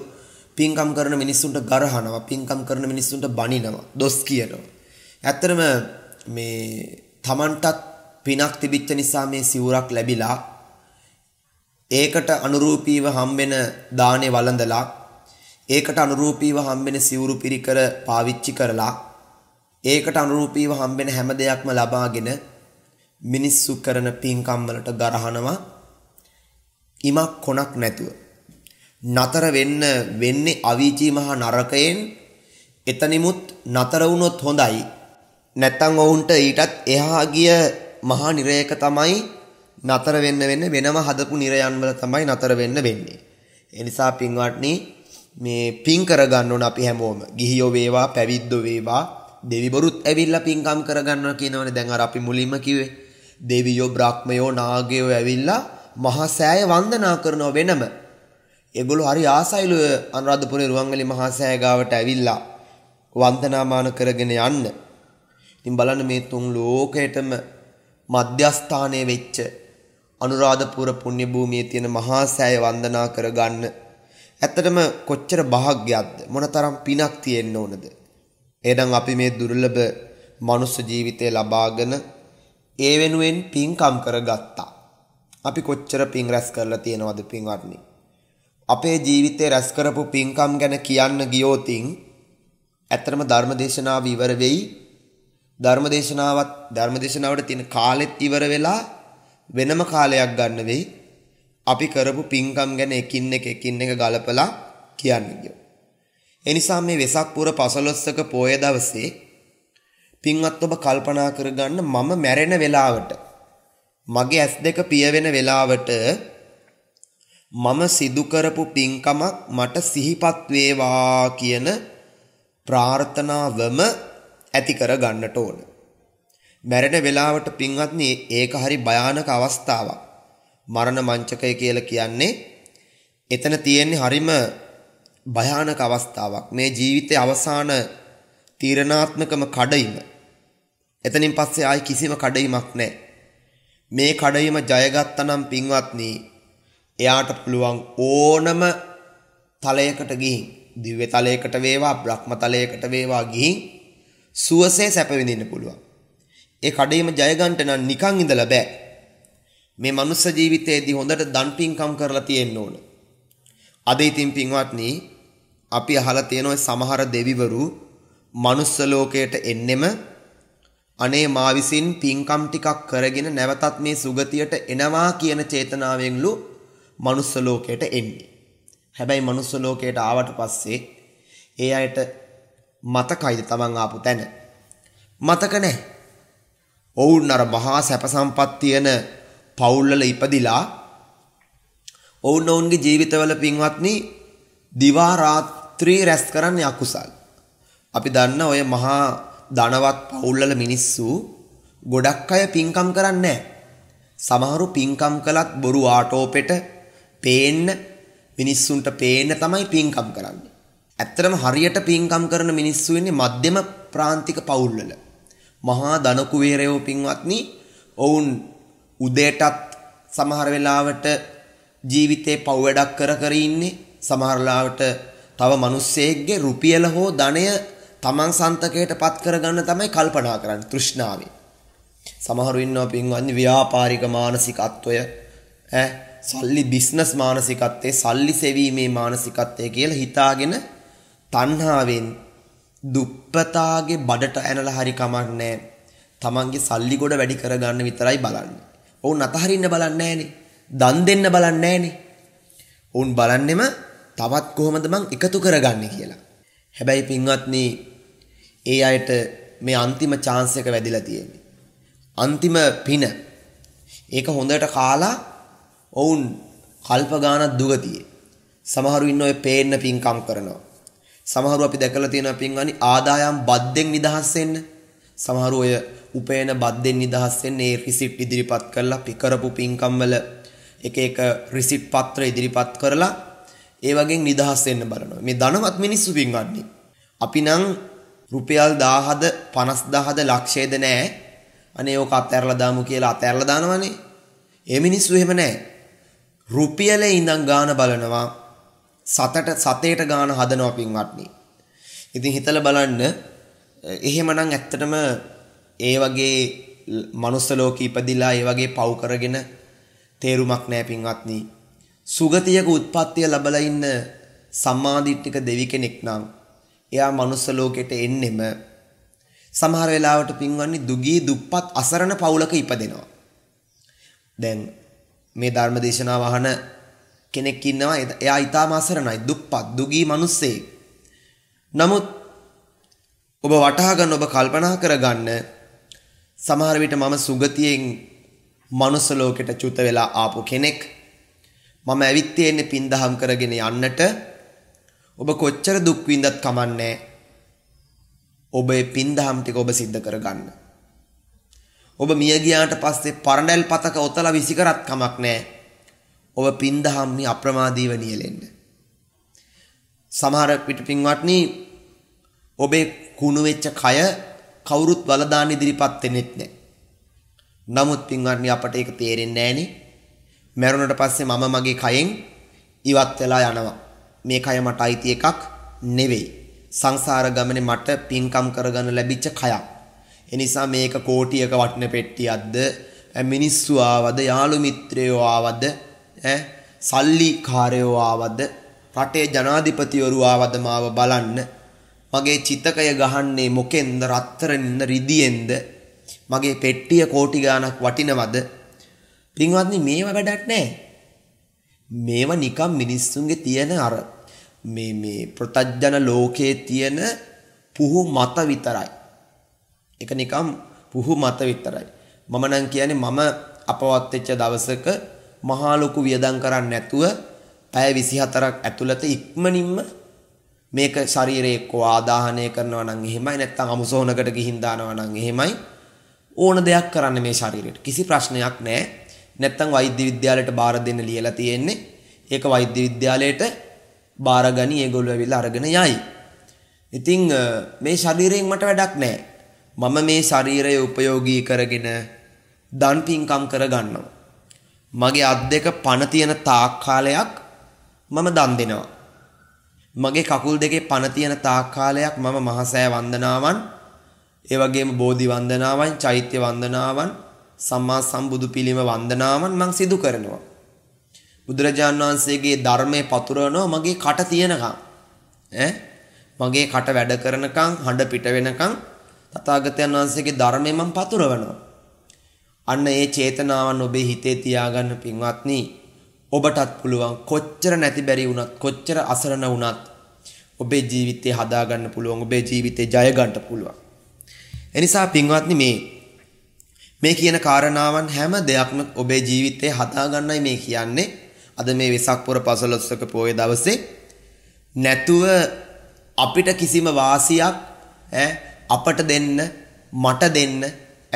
Speaker 2: පින්කම් කරන මිනිස්සුන්ට ගරහනවා, පින්කම් කරන මිනිස්සුන්ට බනිනවා, දොස් කියනවා. ඇත්තටම මේ තමන්ටත් පිනක් තිබිච්ච නිසා මේ සිවුරක් ලැබිලා ඒකට අනුරූපීව හම්බෙන දානේ වළඳලා ඒකට අනුරූපීව හම්බෙන සිවුරු පිරිකර පාවිච්චි කරලා ඒකට අනුරූපීව හම්බෙන හැම දෙයක්ම ලබාගෙන මිනිස්සු කරන පින්කම් වලට ගරහනවා ඉමක් කොනක් නැතුව නතර වෙන්න වෙන්නේ අවීචී මහා නරකයෙන් එතනිමුත් නතර වුණොත් හොඳයි නැත්තම් ඔවුන්ට ඊටත් එහා ගිය මහා නිරයක තමයි නතර වෙන්න වෙන්නේ වෙනම හදපු නිරයන් වල තමයි නතර වෙන්න වෙන්නේ ඒ නිසා පින්වත්නි මේ පින් කරගන්න ඕන අපි හැමෝම ගිහියෝ වේවා පැවිද්දෝ වේවා දෙවිවරුත් ඇවිල්ලා පින්කම් කරගන්නවා කියනවනේ දැන් අර අපි මුලින්ම කිව්වේ දෙවියෝ බ්‍රහ්මයෝ නාගයෝ ඇවිල්ලා මහා සෑය වන්දනා කරනවා වෙනම. ඒගොල්ලෝ හරි ආසයිලු අනුරාධපුරේ රුවන්වැලි මහා සෑය ගාවට ඇවිල්ලා වන්දනාමාන කරගෙන යන්න. ඉතින් බලන්න මේ තුන් ලෝකයටම මධ්‍යස්ථානයේ වෙච්ච අනුරාධපුර පුණ්‍ය භූමියේ තියෙන මහා සෑය වන්දනා කරගන්න ඇත්තටම කොච්චර භාග්‍යයක්ද මොනතරම් පිනක් තියෙන්න ඕනද එහෙනම් අපි මේ දුර්ලභ මනුස්ස ජීවිතය ලබාගෙන ඒ වෙනුවෙන් පින්කම් කරගත්තා. අපි කොච්චර පින් රැස් කරලා තියෙනවද පින්වත්නි? අපේ ජීවිතේ රැස් කරපු පින්කම් ගැන කියන්න ගියෝතින් ඇත්තටම ධර්මදේශනාව ඉවර වෙයි. ධර්මදේශනාවත් ධර්මදේශනාවට තියෙන කාලෙත් ඉවර වෙලා වෙනම කාලයක් ගන්න වෙයි. අපි කරපු පින්කම් ගැන එකින් එක එකින් එක ගලපලා කියන්නේ. එනිසා මේ වෙසක් පුර 15ක පෝය දවසේ පින්වත් ඔබ කල්පනා කරගන්න මම මැරෙන වෙලාවට මගේ ඇස් දෙක පිය වෙන වෙලාවට මම සිදු කරපු පින්කමක් මට සිහිපත් වේවා කියන ප්‍රාර්ථනාවම ඇති කර ගන්නට ඕන. මැරෙන වෙලාවට පින්වත්නි ඒක හරි භයානක අවස්ථාවක්. මරණ මංචකය කියලා කියන්නේ එතන තියෙන්නේ හරිම භයානක අවස්ථාවක්. මේ ජීවිතයේ අවසාන තීරණාත්මකම කඩයිම. එතනින් පස්සේ ආයි කිසිම කඩයිමක් නැහැ. මේ කඩයිම ජයගත්තනම් පින්වත්නි එයාට පුළුවන් ඕනම තලයකට ගිහින් දිව්‍ය තලයකට වේවා බ්‍රහ්ම තලයකට වේවා ගිහින් සුවසේ සැප විඳින්න පුළුවන්. ඒ කඩේම ජය ගන්නට නම් නිකන් ඉඳලා බෑ. මේ මනුස්ස ජීවිතයේදී හොඳට දන් පින්කම් කරලා තියෙන්න ඕන. අද ඉතින් පින්වත්නි අපි අහලා තියෙන සමහර දෙවිවරු manuss ලෝකයට එන්නෙම අනේ මා විසින් පින්කම් ටිකක් කරගෙන නැවතත් මේ සුගතියට එනවා කියන චේතනාවෙන්ලු manuss ලෝකයට එන්නේ. හැබැයි manuss ලෝකයට ආවට පස්සේ ඒ අයට මතකයිද තමන් ආපු තැන? මතක නැහැ. ඔවුන් අර මහා සැප සම්පත් තියෙන පවුල්වල ඉපදිලා ඔවුන් ඔවුන්ගේ ජීවිතවල පින්වත්නි දිවා රාත්‍රී රැස් කරන්නේ අකුසල්. අපි දන්න ඔය මහා ධනවත් පවුල්වල මිනිස්සු ගොඩක් අය පින්කම් කරන්නේ සමහරු පින්කම් කළත් බොරු ආටෝපෙට පේන්න මිනිස්සුන්ට පේන්න තමයි පින්කම් කරන්නේ. ඇත්තටම හරියට පින්කම් කරන මිනිස්සු ඉන්නේ මධ්‍යම ප්‍රාන්තික පවුල්වල. මහා ධන කුවේරයෝ පින්වත්නි, ඔවුන් උදේටත් සමහර වෙලාවට ජීවිතේ පව් වැඩක් කර කර ඉන්නේ. සමහර ලාවට තව මිනිස්සෙක්ගේ රුපියල හෝ ධනය තමන් සන්තකයට පත් කරගන්න තමයි කල්පනා කරන්නේ තෘෂ්ණාවේ. සමහරු ඉන්නවා පින්වත්නි ව්‍යාපාරික මානසිකත්වය ඈ සල්ලි බිස්නස් මානසිකත්වයේ සල්ලි සෙවීමේ මානසිකත්වය කියලා හිතාගෙන තණ්හාවෙන් දුප්පතාගේ බඩට ඇනලා හරි කමක් නැහැ. තමන්ගේ සල්ලි ගොඩ වැඩි කරගන්න විතරයි බලන්නේ. ඔවුන් අතහරින්න බලන්නේ නැහනේ. දන් දෙන්න බලන්නේ නැහනේ. ඔවුන් බලන්නෙම තවත් කොහොමද මං එකතු කරගන්නේ කියලා. හැබැයි පින්වත්නි ඒ අයට මේ අන්තිම chance එක වැදිලා තියෙන්නේ. අන්තිම පින. ඒක හොඳට කාලා ඔවුන් කල්ප ගානක් දුගතියේ. සමහරු ඉන්න ඔය පේන්න පින්කම් කරනවා. සමහරු අපි දැකලා තියෙනවා පින්වත්නි ආදායම් බද්දෙන් නිදහස් වෙන්න. සමහරු ඔය උපේන බද්දෙන් නිදහස් වෙන්න ඒ රිසිට් ඉදිරිපත් කරලා පිකරපු පින්කම් වල එක එක රිසිට් පත්‍ර ඉදිරිපත් කරලා ඒ වගේ නිදහස් වෙන්න බලනවා. මේ ධනවත් මිනිස්සු පින්වත්නි. අපි නම් රුපියල් 10000ද 50000ද ලක්ෂයද නැහැ. අනේ ඕක අතහැරලා දාමු කියලා අතහැරලා දානවනේ. ඒ මිනිස්සු එහෙම නැහැ. රුපියලේ ඉඳන් ගාන බලනවා. සතට සතේට ගාන හදනවා පින්වත්නි. ඉතින් හිතලා බලන්න එහෙමනම් ඇත්තටම ඒ වගේ මනුස්ස ලෝකෙ ඉපදිලා ඒ වගේ පව් කරගෙන තේරුමක් නැහැ පින්වත්නි. සුගතියක උත්පත්තිය ලැබලා ඉන්න සම්මාදිට්ඨික දෙවි කෙනෙක් නම් එයා manuss ලෝකෙට එන්නෙම සමහර වෙලාවට පින්වන්නේ දුගී දුප්පත් අසරණ පවුලක ඉපදෙනවා. දැන් මේ ධර්ම දේශනාව අහන කෙනෙක් ඉන්නවා එයා ඊටාම අසරණයි දුප්පත් දුගී මිනිස්සේ. නමුත් ඔබ වටහා ගන්න ඔබ කල්පනා කරගන්න සමහර විට මම සුගතියෙන් manuss ලෝකෙට චුත වෙලා ආපු කෙනෙක් මම ඇවිත් තියෙන්නේ පින් දහම් කරගෙන යන්නට ඔබ කොච්චර දුක් විඳත් කමන්නේ ඔබ ඒ පින් දහම් ටික ඔබ සිද්ධ කරගන්න ඔබ මිය ගියාට පස්සේ පරණැල් පතක ඔතලා විසි කරත් කමක් නැහැ ඔබ පින් දහම් මේ අප්‍රමාදීව නියැලෙන්න සමහර පිට පින්වත්නි ඔබේ කුණු වෙච්ච කය කවුරුත් බලදාන ඉදිරිපත් වෙන්නේ නැහැ නමුත් පින්වත්නි අපට ඒක තේරෙන්නේ නැහනේ මැරුණට පස්සේ මම මගේ කයෙන් ඉවත් වෙලා යනවා. මේ කය මට අයිති එකක් නෙවෙයි. සංසාර ගමනේ මට පින්කම් කරගන්න ලැබිච්ච කයක්. ඒ නිසා මේක කෝටියක වටින පෙට්ටියක්ද මිනිස්සු ආවද යාළු මිත්‍රයෝ ආවද ඈ සල්ලි කාරයෝ ආවද රටේ ජනාධිපතිවරු ආවද මාව බලන්න මගේ චිතකය ගහන්නේ මොකෙන්ද රත්තරන්ද රිදියෙන්ද මගේ පෙට්ටිය කෝටි ගාණක් වටිනවද පින්වත්නි මේව වැඩක් නැහැ. මේවා නිකම් මිනිස්සුන්ගේ තියෙන අර මේ මේ ප්‍රත්‍යජන ලෝකයේ තියෙන පුහු මත විතරයි. ඒක නිකම් පුහු මත විතරයි. මම නම් කියන්නේ මම අපවත් වෙච්ච දවසක මහා ලොකු වියදම් කරන්නේ නැතුව පැය 24ක් ඇතුළත ඉක්මනින්ම මේක ශරීරයේ එක්ක ආදාහනය කරනවා නම් එහෙමයි නැත්නම් අමුසොහනකට ගිහින් දානවා නම් එහෙමයි ඕන දෙයක් කරන්න මේ ශරීරයට කිසි ප්‍රශ්නයක් නැහැ නැත්තම් වෛද්‍ය විද්‍යාලයට බාර දෙන්න ලියලා තියෙන්නේ. ඒක වෛද්‍ය විද්‍යාලයට බාරගනි ඒගොල්ලෝ ඇවිල්ලා අරගෙන යයි. ඉතින් මේ ශරීරයෙන් මට වැඩක් නැහැ. මම මේ ශරීරය උපයෝගී කරගෙන දන් පින්කම් කරගන්නවා. මගේ අත් දෙක පණ තියෙන තාක් කාලයක් මම දන් දෙනවා. මගේ කකුල් දෙකේ පණ තියෙන තාක් කාලයක් මම මහසෑ වන්දනාවන් ඒ වගේම බෝධි වන්දනාවන් චෛත්‍ය වන්දනාවන් සම්මා සම්බුදු පිළිම වන්දනාවන් මං සිදු කරනවා. බුදුරජාන් වහන්සේගේ ධර්මයේ පතුරවනවා මගේ කට තියෙනකම්. ඈ මගේ කට වැඩ කරනකම් හඬ පිට වෙනකම් තථාගතයන් වහන්සේගේ ධර්මය මම පතුරවනවා. අන්න ඒ චේතනාවන් ඔබේ හිතේ තියාගන්න පින්වත්නි. ඔබටත් පුළුවන් කොච්චර නැති බැරි වුණත් කොච්චර අසරණ වුණත් ඔබේ ජීවිතේ හදාගන්න පුළුවන් ඔබේ ජීවිතේ ජය ගන්න පුළුවන්. එනිසා පින්වත්නි මේ මේ කියන කාරණාවන් හැම දෙයක්ම ඔබේ ජීවිතේ හදාගන්නයි මේ කියන්නේ. අද මේ වෙසක් පොර 15ක පොයේ දවසේ නැතුව අපිට කිසිම වාසියක් ඈ අපට දෙන්න මට දෙන්න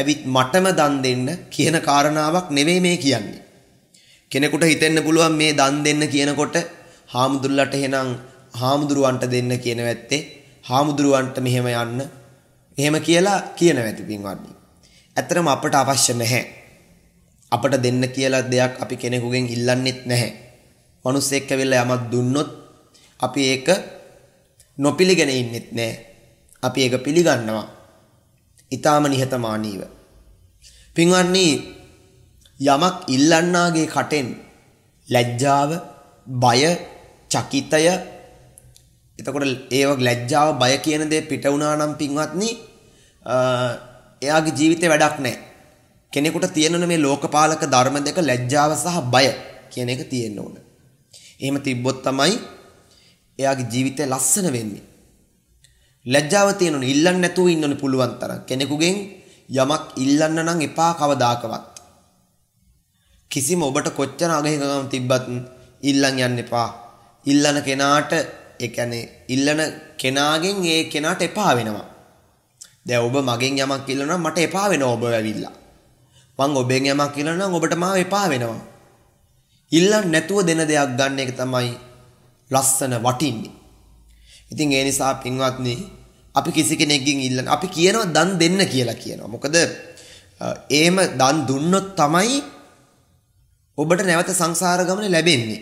Speaker 2: ඇවිත් මටම දන් දෙන්න කියන කාරණාවක් නෙවෙයි මේ කියන්නේ. කෙනෙකුට හිතෙන්න පුළුවන් මේ දන් දෙන්න කියනකොට හාමුදුරුලට එහෙනම් හාමුදුරුවන්ට දෙන්න කියන වැත්තේ හාමුදුරුවන්ට මෙහෙම යන්න එහෙම කියලා කියන වැති පින්වත්නි. ඇතරම අපට අවශ්‍ය නැහැ. අපට දෙන්න කියලා දෙයක් අපි කෙනෙකුගෙන් ඉල්ලන්නෙත් නැහැ. මිනිස්සෙක් කැවිලා යමක් දුන්නොත් අපි ඒක නොපිළිගෙන ඉන්නෙත් නැහැ. අපි ඒක පිළිගන්නවා. ඊටාම නිහතමානීව. පින්වත්නි යමක් ඉල්ලන්නාගේ කටෙන් ලැජ්ජාව, බය, චකිතය එතකොට ඒව ලැජ්ජාව, බය කියන දේ පිට වුණා නම් පින්වත්නි එයාගේ ජීවිතේ වැඩක් නැහැ. කෙනෙකුට තියෙන්න මේ ලෝකපාලක ධර්ම දෙක ලැජ්ජාව සහ බය කියන එක තියෙන්න ඕන. එහෙම තිබ්බොත් තමයි එයාගේ ජීවිතය ලස්සන වෙන්නේ. ලැජ්ජාව තියෙන්න ඕන ඉල්ලන්න නැතුව ඉන්න ඕන පුළුවන් තරම්. කෙනෙකුගෙන් යමක් ඉල්ලන්න නම් එපා කවදාකවත්. කිසිම ඔබට කොච්චර අගහිකකම් තිබ්බත් ඉල්ලන් යන්න එපා. ඉල්ලන කෙනාට ඒ කියන්නේ ඉල්ලන කෙනාගෙන් ඒ කෙනාට එපා වෙනවා. දැන් ඔබ මගෙන් යමක් කියලා නම් මට එපා වෙනවා ඔබ ඇවිල්ලා. මං ඔබෙන් යමක් කියලා නම් ඔබට මාව එපා වෙනවා. ඉල්ලන්න නැතුව දෙන දෙයක් ගන්න එක තමයි ලස්සන වටින්නේ. ඉතින් ඒ නිසා පින්වත්නි අපි කිසි කෙනෙක්ගෙන් ඉල්ලන අපි කියනවා දන් දෙන්න කියලා කියනවා. මොකද එහෙම දන් දුන්නොත් තමයි ඔබට නැවත සංසාර ගමනේ ලැබෙන්නේ.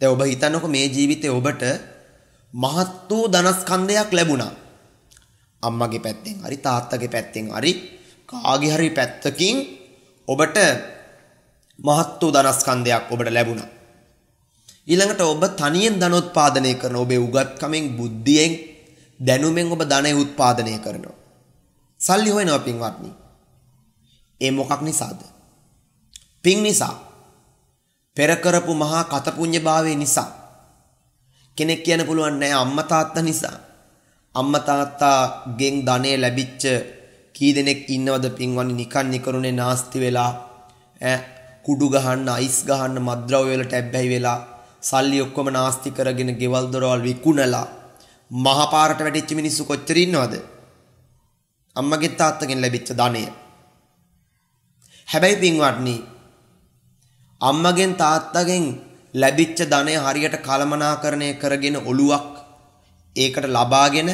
Speaker 2: දැන් ඔබ හිතන්නකො මේ ජීවිතේ ඔබට මහත් වූ ධනස්කන්ධයක් ලැබුණා. අම්මගේ පැත්තෙන් හරි තාත්තගේ පැත්තෙන් හරි කාගේ හරි පැත්තකින් ඔබට මහත් වූ ධනස්කන්ධයක් ඔබට ලැබුණා. ඊළඟට ඔබ තනියෙන් ධනෝත්පාදනය කරන ඔබේ උගත්කමෙන් බුද්ධියෙන් දැනුමෙන් ඔබ ධනය උත්පාදනය කරනවා. සල්ලි හොයනවා පින්වත්නි. ඒ මොකක් නිසාද? පින් නිසා. පෙර කරපු මහා කතපුඤ්ඤභාවය නිසා. කෙනෙක් කියන්න පුළුවන් නෑ අම්මා තාත්තා නිසා. අම්මා තාත්තා ගෙන් ධනෙ ලැබිච්ච කී දෙනෙක් ඉන්නවද පින්වන්නේ නිකන් නිකරුනේ නාස්ති වෙලා ඈ කුඩු ගහන්න අයිස් ගහන්න මද්ද්‍රව්‍ය වලට ඇබ්බැහි වෙලා සල්ලි ඔක්කොම නාස්ති කරගෙන ගෙවල් දොරවල් විකුණලා මහපාරට වැටිච්ච මිනිස්සු කොච්චර ඉන්නවද අම්මගේ තාත්තගෙන් ලැබිච්ච ධනෙ හැබැයි පින්වත්නි අම්මගෙන් තාත්තගෙන් ලැබිච්ච ධනය හරියට කළමනාකරණය කරගෙන ඔලුවක් ඒකට ලබාගෙන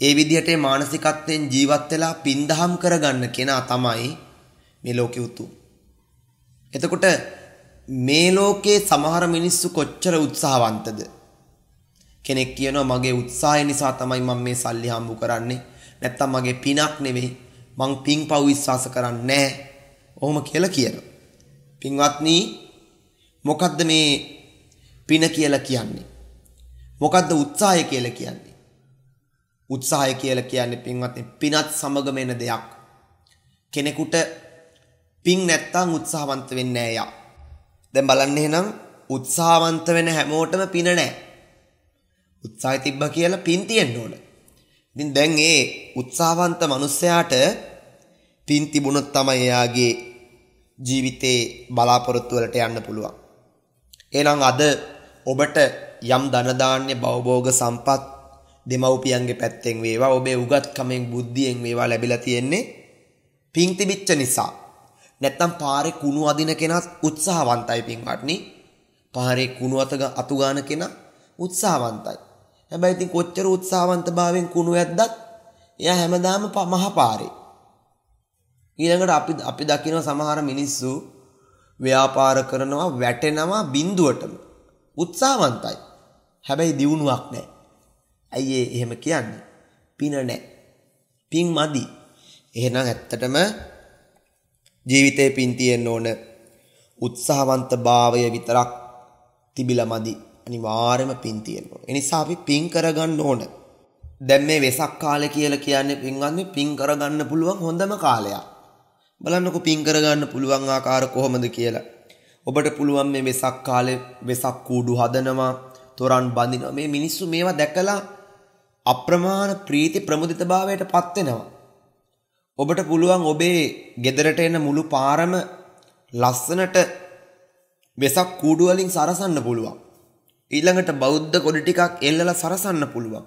Speaker 2: ඒ විදිහට මානසිකත්වයෙන් ජීවත් වෙලා පින්දහම් කරගන්න කෙනා තමයි මේ ලෝකෙ උතුම්. එතකොට මේ ලෝකේ සමහර මිනිස්සු කොච්චර උත්සාහවන්තද? කෙනෙක් කියනවා මගේ උත්සාහය නිසා තමයි මම මේ සල්ලි හම්බ කරන්නේ. නැත්තම් මගේ පිනක් නෙවෙයි. මං පින්පව් විශ්වාස කරන්නේ නැහැ. ඔහොම කියලා කියනවා. පින්වත්නි මොකද්ද මේ පින කියලා කියන්නේ? මොකද්ද උත්සාහය කියලා කියන්නේ? උත්සාහය කියලා කියන්නේ පින්වත්නි පිනත් සමගම එන දෙයක්. කෙනෙකුට පින් නැත්තම් උත්සාහවන්ත වෙන්නේ නෑ යා. දැන් බලන්න එහෙනම් උත්සාහවන්ත වෙන හැමෝටම පින නෑ. උත්සාහය තිබ්බා කියලා පින් තියෙන්න ඕන. ඉතින් දැන් ඒ උත්සාහවන්ත මිනිස්සයාට පින් තිබුණොත් තමයි එයාගේ ජීවිතේ බලාපොරොත්තු වලට යන්න පුළුවන්. එහෙනම් අද ඔබට යම් ධනධාන්‍ය භවභෝග සම්පත් දෙමව්පියන්ගේ පැත්තෙන් වේවා ඔබේ උගත්කමෙන් බුද්ධියෙන් වේවා ලැබිලා තියෙන්නේ පිං තිබිච්ච නිසා. නැත්තම් පාරේ කුණු අදින කෙනා උත්සාහවන්තයි පින්වත්නි. පාරේ කුණු අතග අතු ගන්න කෙනා උත්සාහවන්තයි. හැබැයි ඉතින් කොච්චර උත්සාහවන්තභාවයෙන් කුණු ඇද්දත් එයා හැමදාම මහ පාරේ. ඊළඟට අපි අපි දකින සමහර මිනිස්සු ව්‍යාපාර කරනවා වැටෙනවා බිඳුවටම උත්සාහවන්තයි හැබැයි දියුණුවක් නැහැ. ඇයි ඒ එහෙම කියන්නේ? පින නැහැ. පින් මදි. එහෙනම් ඇත්තටම ජීවිතේ පින් තියෙන්න ඕන උත්සාහවන්තභාවය විතරක් තිබිලා මදි. අනිවාර්යයෙන්ම පින් තියෙන්න ඕන. ඒ නිසා අපි පින් කරගන්න ඕන. දැන් මේ වෙසක් කාලය කියලා කියන්නේ පින්වත්නි පින් කරගන්න පුළුවන් හොඳම කාලයක්. බලන්නකෝ පින් කරගන්න පුළුවන් ආකාර කොහොමද කියලා. ඔබට පුළුවන් මේ වෙසක් කාලේ වෙසක් කූඩු හදනවා, තොරන් බඳිනවා. මේ මිනිස්සු මේවා දැකලා අප්‍රමාණ ප්‍රීති ප්‍රමුදිතභාවයට පත් වෙනවා. ඔබට පුළුවන් ඔබේ ගෙදරට එන මුළු පාරම ලස්සනට වෙසක් කූඩු වලින් සරසන්න පුළුවන්. ඊළඟට බෞද්ධ කොඩි ටිකක් එල්ලලා සරසන්න පුළුවන්.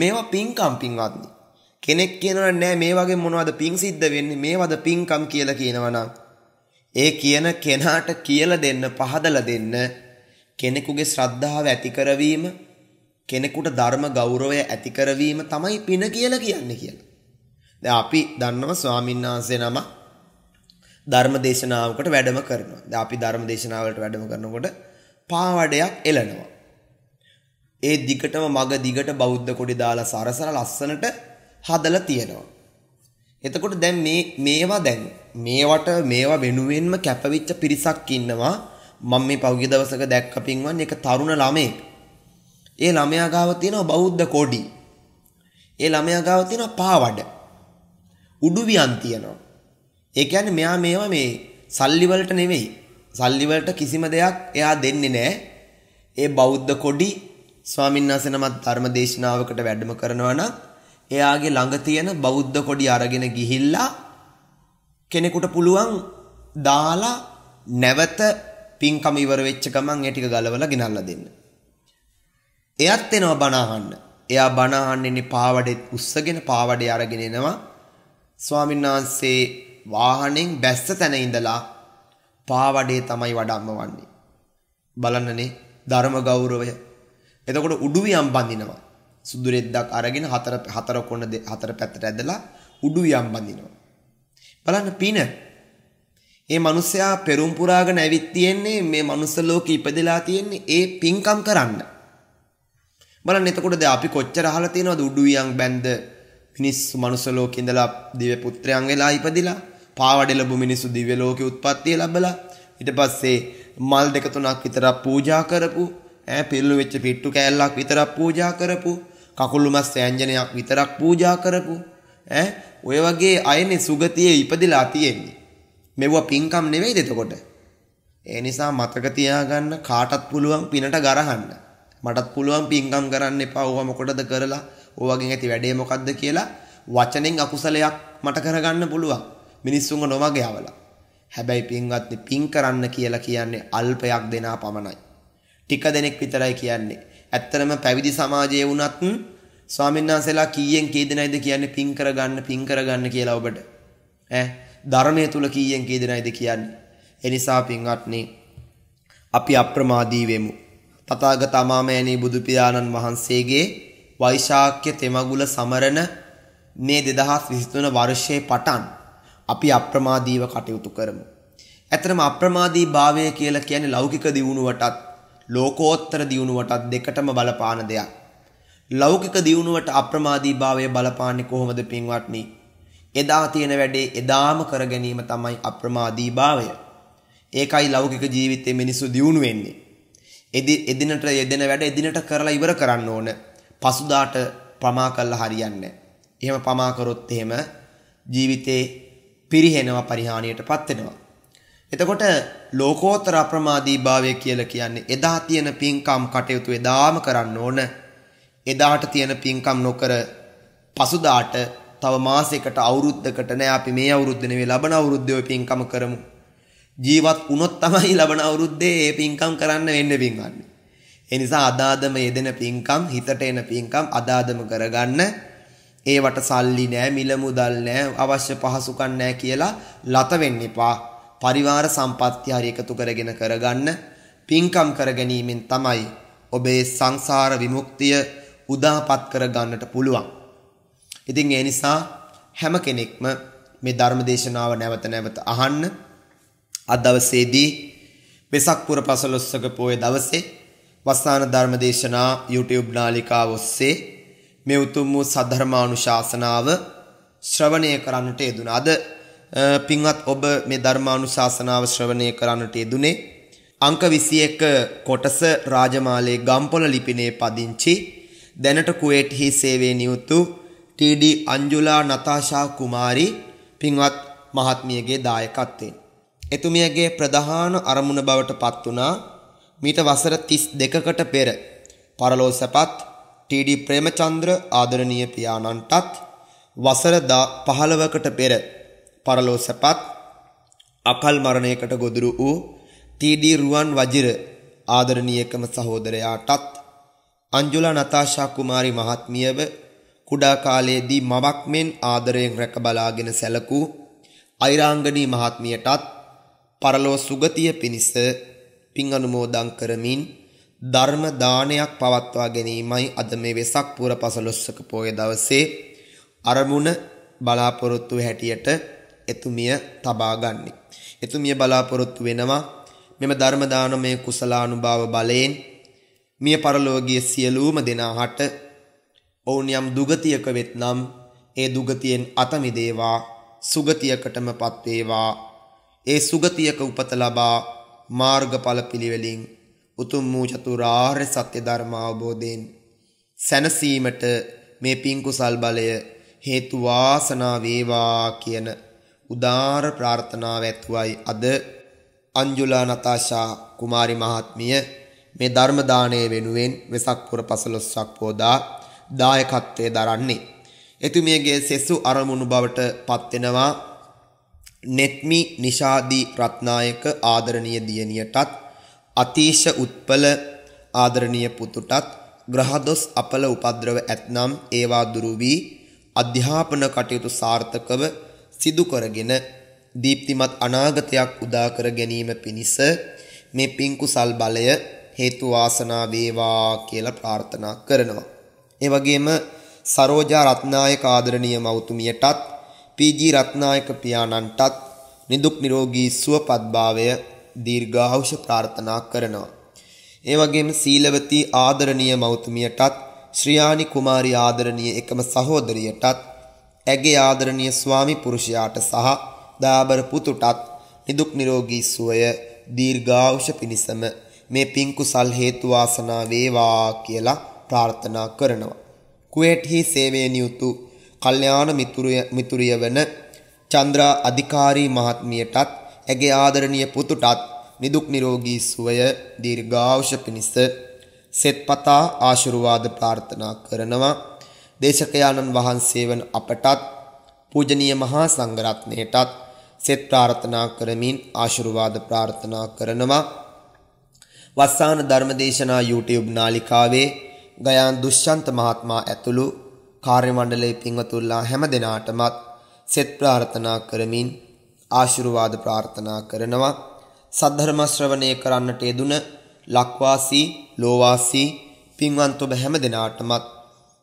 Speaker 2: මේවා පින්කම් පින්වත්නි. කෙනෙක් කියනවා නෑ මේ වගේ මොනවද පින් සිද්ධ වෙන්නේ මේවද පින්කම් කියලා කියනවා නම් ඒ කියන කෙනාට කියලා දෙන්න පහදලා දෙන්න කෙනෙකුගේ ශ්‍රද්ධාව ඇති කරවීම කෙනෙකුට ධර්ම ගෞරවය ඇති කරවීම තමයි පින කියලා කියන්නේ කියලා. දැන් අපි දන්නවා ස්වාමීන් වහන්සේ නම ධර්ම දේශනාවකට වැඩම කරනවා. දැන් අපි ධර්ම දේශනාවලට වැඩම කරනකොට පාවඩයක් එලනවා. ඒ දිගටම මග දිගට බෞද්ධ කොඩි දාලා සරසන ලස්සනට හදලා තියෙනවා. එතකොට දැන් මේ මේවා දැන් මේවට මේවා වෙනුවෙන්ම කැපවිච්ච පිරිසක් ඉන්නවා. මම මේ පහුගිය දවසක දැක්ක පින්වන් එක තරුණ ළමයෙක්. ඒ ළමයා ගාව තියෙනවා බෞද්ධ කොඩි. ඒ ළමයා ගාව තියෙනවා පාවඩ. උඩුවියන් තියෙනවා. ඒ කියන්නේ මෙයා මේවා මේ සල්ලි වලට නෙවෙයි. සල්ලි වලට කිසිම දෙයක් එයා දෙන්නේ නැහැ. ඒ බෞද්ධ කොඩි ස්වාමීන් වහන්සේ නමත් ධර්ම දේශනාවකට වැඩම කරනවා නම් එයාගේ ළඟ තියෙන බෞද්ධ කොඩි අරගෙන ගිහිල්ලා කෙනෙකුට පුළුවන් දාලා නැවත පින්කම ඉවර වෙච්ච ගමන් ඒ ටික ගලවලා ගෙනල්ලා දෙන්න. එයත් එනවා බණ අහන්න. එයා බණ අහන්න ඉන්නේ පාවඩෙත් උස්සගෙන පාවඩේ අරගෙන එනවා. ස්වාමීන් වහන්සේ වාහනෙන් බැස්ස තැන ඉඳලා පාවඩේ තමයි වඩම්මවන්නේ. බලන්නනේ ධර්ම ගෞරවය. එතකොට උඩුවියම් බඳිනවා. සුදු රෙද්දක් අරගෙන හතර හතර කොන හතර පැත්තට ඇදලා උඩුවියම් බඳිනවා. බලන්න පින ඒ මිනිස්සයා පෙරම් පුරාගෙන ඇවිත් තියෙන්නේ මේ මනුස්ස ලෝකෙ ඉපදලා තියෙන්නේ ඒ පින්කම් කරන්න. බලන්න එතකොට දැන් අපි කොච්චර අහලා තියෙනවද උඩුවියන් බැන්ද මිනිස්සු මනුස්ස ලෝකෙ ඉඳලා දිව්‍ය පුත්‍රයන් වෙලා ඉපදිලා පාවඩ ලැබු මිනිස්සු දිව්‍ය ලෝකෙ උත්පත්තිය ලැබලා ඊට පස්සේ මල් දෙක තුනක් විතරක් පූජා කරපු ඈ පිල්ලු වෙච්ච පිට්ටු කෑල්ලක් විතරක් පූජා කරපු කකුළු මස් ව්‍යංජනයක් විතරක් පූජා කරපු ඈ ඔය වගේ අයනේ සුගතියේ ඉපදිලා තියෙන්නේ මෙවුව පින්කම් නෙවෙයිද එතකොට? ඒ නිසා මතක තියාගන්න කාටත් පුළුවන් පිනට ගරහන්න. මටත් පුළුවන් පින්කම් කරන්න එපා. ඕවා මොකටද කරලා? ඕවගෙන් ඇති වැඩේ මොකද්ද කියලා වචනෙන් අකුසලයක් මට කරගන්න පුළුවන්. මිනිස්සුන්ව නොමග යවලා. හැබැයි පින්වත්නි පින් කරන්න කියලා කියන්නේ අල්පයක් දෙනා පමණයි. ටික දෙනෙක් විතරයි කියන්නේ. ඇත්තටම පැවිදි සමාජයේ වුණත් ස්වාමීන් වහන්සේලා කීයෙන් කී දෙනයිද කියන්නේ පින් කරගන්න පින් කරගන්න කියලා ඔබට. ඈ ධර්මයේ තුල කීයෙන් කී දෙනයිද කියන්නේ. ඒ නිසා පින්වත්නි අපි අප්‍රමාදී වෙමු. තථාගත අමාමෑණී බුදු පියාණන් වහන්සේගේ වෛශාක්‍ය තෙමගුල සමරන මේ 2023 වර්ෂයේ පටන් අපි අප්‍රමාදීව කටයුතු කරමු. ඇතරම අප්‍රමාදී භාවය කියලා කියන්නේ ලෞකික දියුණුවටත් ලෝකෝත්තර දියුණුවටත් දෙකටම බලපාන දෙයක්. ලෞකික දියුණුවට අප්‍රමාදී භාවය බලපාන්නේ කොහොමද පින්වත්නි? එදා තියෙන වැඩේ එදාම කර ගැනීම තමයි අප්‍රමාදී භාවය. ඒකයි ලෞකික ජීවිතේ මිනිස්සු දියුණු වෙන්නේ. එදිනට යෙදෙන වැඩ එදිනට කරලා ඉවර කරන්න ඕන. පසුදාට පමා කළා හරියන්නේ එහෙම පමා කරොත් එහෙම ජීවිතේ පිරිහෙනවා පරිහානියටපත් වෙනවා. එතකොට ලෝකෝත්තර අප්‍රමාදී භාවය කියලා කියන්නේ එදා තියෙන පින්කම් කටයුතු එදාම කරන්න ඕන. එදාට තියෙන පින්කම් නොකර පසුදාට තව මාසයකට අවුරුද්දකට නෑ අපි මේ අවුරුද්ද නෙවෙයි ලබන අවුරුද්දේ ඔය පින්කම කරමු. ජීවත් වුණොත් තමයි [laughs] ලබන අවුරුද්දේ මේ පින්කම් කරන්න වෙන්නේ පින්වන්න. ඒ නිසා අදාදම යෙදෙන පින්කම් හිතට එන පින්කම් අදාදම කරගන්න. ඒවට සල්ලි නෑ මිල මුදල් නෑ අවශ්‍ය පහසුකම් නෑ කියලා ලත වෙන්න එපා. පරිවාර සම්පත්‍ය හරි එකතු කරගෙන කරගන්න පින්කම් කර ගැනීමෙන් තමයි ඔබේ සංසාර විමුක්තිය උදාපත් කර ගන්නට පුළුවන්. ඉතින් ඒ නිසා හැම කෙනෙක්ම මේ ධර්ම දේශනාව නැවත නැවත අහන්න අද දවසේදී වෙසක් පුර පසළොස්වක පෝය දවසේ වස්සාන ධර්ම දේශනා YouTube නාලිකාව ඔස්සේ මේ උතුම් වූ සද්ධර්මානුශාසනාව ශ්‍රවණය කරන්නට යෙදුණ. අද පින්වත් ඔබ මේ ධර්මානුශාසනාව ශ්‍රවණය කරන්නට යෙදුනේ අංක 21 කොටස රාජමාලේ ගම්පොළ ලිපිනේ පදිංචි දැනට කුවේට්හි සේවයේ නියුතු ටීඩී අංජුලා නතාෂා කුමාරි පින්වත් මහත්මියගේ දායකත්වයෙන් එතුමියගේ ප්‍රධාන අරමුණ බවට පත් වුණා මීට වසර 32කට පෙර පරලෝසපත් ටීඩී ප්‍රේමචන්ද්‍ර ආදරණීය පියාණන්ටත් වසර 15කට පෙර පරලෝසපත් අකල් මරණයකට ගොදුරු වූ ටීඩී රුවන් වජිර ආදරණීයකම සහෝදරයාටත් අංජුලා නතාෂා කුමාරි මහත්මියව කුඩා කාලයේදී මවක් මෙන් ආදරයෙන් රැක බලාගෙන සැලකූ අයිරාංගනී මහත්මියටත් පරලෝ සුගතිය පිණිස පින් අනුමෝදන් කරමින් ධර්ම දානයක් පවත්වා ගැනීමයි අද මේ වෙසක් පුර පසළොස්වක පෝය දවසේ අරමුණ බලාපොරොත්තු හැටියට එතුමිය තබා ගන්නෙ. එතුමිය බලාපොරොත්තු වෙනවා මෙම ධර්ම දානමය කුසලානුභාව බලයෙන් මිය පරලෝකයේ සියලුම දෙනාට ඔවුන් යම් දුගතියක වෙත්නම් ඒ දුගතියෙන් අත මිදේවා සුගතියකටමපත් වේවා ඒ සුගතියක උපත ලබා මාර්ගඵල පිළිවෙලින් උතුම් වූ චතුරාර්ය සත්‍ය ධර්ම අවබෝධයෙන් සැනසීමට මේ පින් කුසල් බලය හේතු වාසනා වේවා කියන උදාර ප්‍රාර්ථනාව ඇතුවයි අද අංජුලා නතාෂා කුමාරි මහත්මිය මේ ධර්ම දාණය වෙනුවෙන් වෙසක් පුර 15ක් පෝදා දායකත්වයේ දරන්නේ. එතුමියගේ සෙසු අරමුණු බවට පත්වෙනවා නෙත්මි නිෂාදී රත්නායක ආදරණීය දියණියටත් අතීශ උත්පල ආදරණීය පුතුටත් ග්‍රහදොස් අපල උපද්‍රව ඇතනම් ඒවා දුරු වී අධ්‍යාපන කටයුතු සාර්ථකව සිදු කරගෙන දීප්තිමත් අනාගතයක් උදා කර ගැනීම පිණිස මේ පින්කුසල් බලය හේතු වාසනා වේවා කියලා ප්‍රාර්ථනා කරනවා ඒ වගේම සරෝජා රත්නායක ආදරණීය මවතුමියටත් පීජී රත්නායක පියාණන්ටත් නිදුක් නිරෝගී සුවපත්භාවය දීර්ඝායුෂ ප්‍රාර්ථනා කරනවා. ඒ වගේම සීලවතී ආදරණීය මවතුමියටත් ශ්‍රියානි කුමාරි ආදරණීය එකම සහෝදරියටත් ඇගේ ආදරණීය ස්වාමි පුරුෂයාට සහ දාබර පුතුටත් නිදුක් නිරෝගී සුවය දීර්ඝායුෂ පිණිසම මේ පින්කුසල් හේතු වාසනා වේවා කියලා ප්‍රාර්ථනා කරනවා. කුවේට්හි සේවය නියුතු කල්්‍යයාන මිතුරිය වන චන්ද්‍රා අධිකාරී මහත්මියටත් ඇගේ ආදරණය පුතුටත් නිදුක් නිරෝගී සුවය දීර්ඝාවෂ පිණිස සෙත්පතා ආශිර්වාද ප්‍රාර්ථනා කරනවා දේශකයාණන් වහන්සේ වන අපටත් පූජනීය මහා සංඝරත්නයටත් සෙත් ප්‍රාර්ථනා කරමින් ආශිර්වාද ප්‍රාර්ථනා කරනවා වස්සාන ධර්මදේශනා YouTube නාලිකාවේ ගයාන් දුෂ්‍යන්ත මහත්මයා ඇතුළු කාර්ය මණ්ඩලයේ පින්වතුන්ලා හැමදෙනාටමත් සෙත් ප්‍රාර්ථනා කරමින් ආශිර්වාද ප්‍රාර්ථනා කරනවා සද්ධර්ම ශ්‍රවණය කරන්නට යෙදුන ලක්වාසී ලෝවාසී පින්වන්ත ඔබ හැමදෙනාටමත්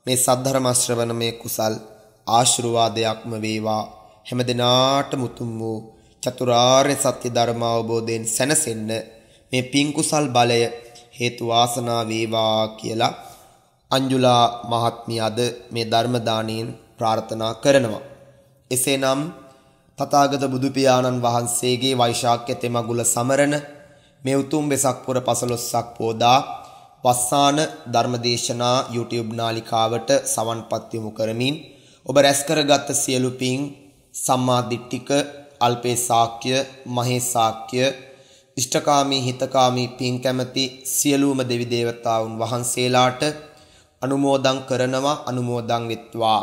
Speaker 2: මේ සද්ධර්ම ශ්‍රවණමේ කුසල් ආශිර්වාදයක්ම වේවා හැමදෙනාටම උතුම් වූ චතුරාර්ය සත්‍ය ධර්ම අවබෝධයෙන් සැනසෙන්න මේ පින් කුසල් බලය හේතු වාසනා වේවා කියලා අංජුලා මහත්මියද මේ ධර්ම දාණයෙන් ප්‍රාර්ථනා කරනවා. එසේනම් තථාගත බුදු පියාණන් වහන්සේගේ වෛශාක්‍ය තෙමගුල සමරන මේ උතුම් වෙසක් පොර 15ක් පෝදා වස්සාන ධර්මදේශනා YouTube නාලිකාවට සවන්පත් යොමු කරමින් ඔබ රැස් කරගත් සියලු පින් සම්මා දිට්ඨික අල්පේ සාක්‍ය මහේ සාක්‍ය ඉෂ්ඨකාමී හිතකාමී පින් කැමැති සියලුම දෙවි දේවතාවුන් වහන්සේලාට අනුමෝදන් කරනවා අනුමෝදන් විත්වා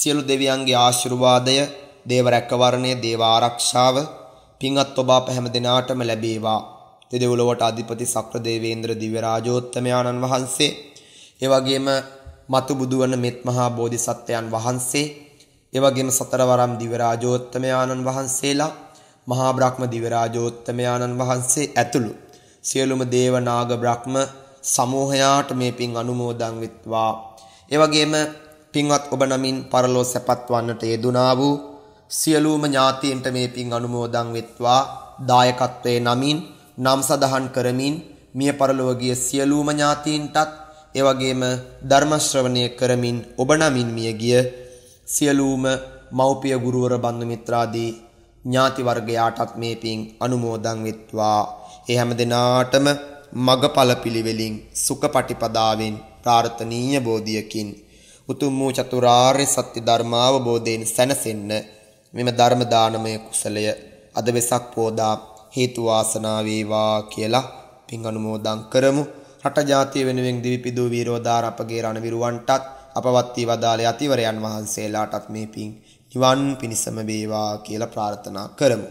Speaker 2: සියලු දෙවියන්ගේ ආශිර්වාදය දේව රැකවරණය දේව ආරක්ෂාව පින්වත් ඔබ අප හැම දිනාටම ලැබේවා දෙදෙව්ලොවට අධිපති සක්‍ර දේවේන්ද්‍ර දිව්‍ය රාජෝත්තමයාණන් වහන්සේ ඒ වගේම මතු බුදුවන මෙත් මහා බෝධිසත්වයන් වහන්සේ ඒ වගේම සතරවරම් දිව්‍ය රාජෝත්තමයාණන් වහන්සේලා මහා බ්‍රහ්ම දිව්‍ය රාජෝත්තමයාණන් වහන්සේ ඇතුළු සියලුම දේව නාග බ්‍රහ්ම සමූහයාට මේ පින් අනුමෝදන් වෙත්වා. ඒ වගේම පින්වත් ඔබ නමින් පරලෝ සැපත් වන්නට යෙදුනා වූ සියලුම ඥාතීන්ට මේ පින් අනුමෝදන් වෙත්වා. දායකත්වයේ නමින් නම් සදහන් කරමින් මිය පරලොව ගිය සියලුම ඥාතීන්ටත් ඒ වගේම ධර්ම ශ්‍රවණය කරමින් ඔබ නමින් මිය ගිය සියලුම මව්පිය ගුරුවර බන්දු මිත්‍රාදී ඥාති වර්ගයාටත් මේ පින් අනුමෝදන් වෙත්වා. ඒ හැම දිනාටම මගඵල පිළිවෙලින් සුඛ පටිපදාවෙන් ප්‍රාර්ථනීය බෝධියකින් උතුම් වූ චතුරාර්ය සත්‍ය ධර්මාවබෝධයෙන් සැනසෙන්න මෙම ධර්ම දානමය කුසලය අද වෙසක් පෝදා හේතු වාසනා වේවා කියලා පින් අනුමෝදන් කරමු රට ජාතිය වෙනුවෙන් දිවිපිදු වීරෝදාර අපගේ රණවිරුවන්ටත් අපවත් වී වදාළ යතිවරයන් වහන්සේලාටත් මේ පින් නිවන් පිණසම වේවා කියලා ප්‍රාර්ථනා කරමු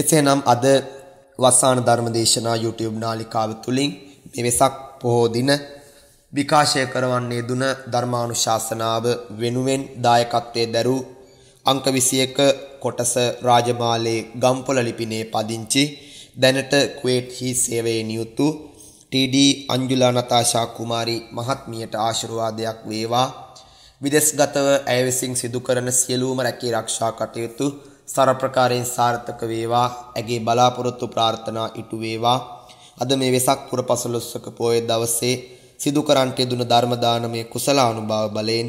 Speaker 2: එසේනම් අද වසාන ධර්මදේශනා YouTube නාලිකාව තුලින් මේ වෙසක් පොහෝ දින විකාශය කරවන්නේ දුන ධර්මානුශාසනාව වෙනුවෙන් දායකත්වයේ දරූ අංක 21 කොටස රාජමාලේ ගම්පොළ ලිපිනේ පදිංචි දැනට කුවේට් හි සේවයේ නියුතු TD අංජුලා නතාෂා කුමාරි මහත්මියට ආශිර්වාදයක් වේවා විදේශගතව ඇය විසින් සිදු කරන සියලුම රැකී ආරක්ෂා කටයුතු සරප්‍රකාරයෙන් සාර්ථක වේවා ඇගේ බලාපොරොත්තු ප්‍රාර්ථනා ඉටු වේවා අද මේ වෙසක් පුර පසළොස්වක පෝය දවසේ සිදු කරන්ට යෙදුණු ධර්ම දානමය කුසල අනුභව බලයෙන්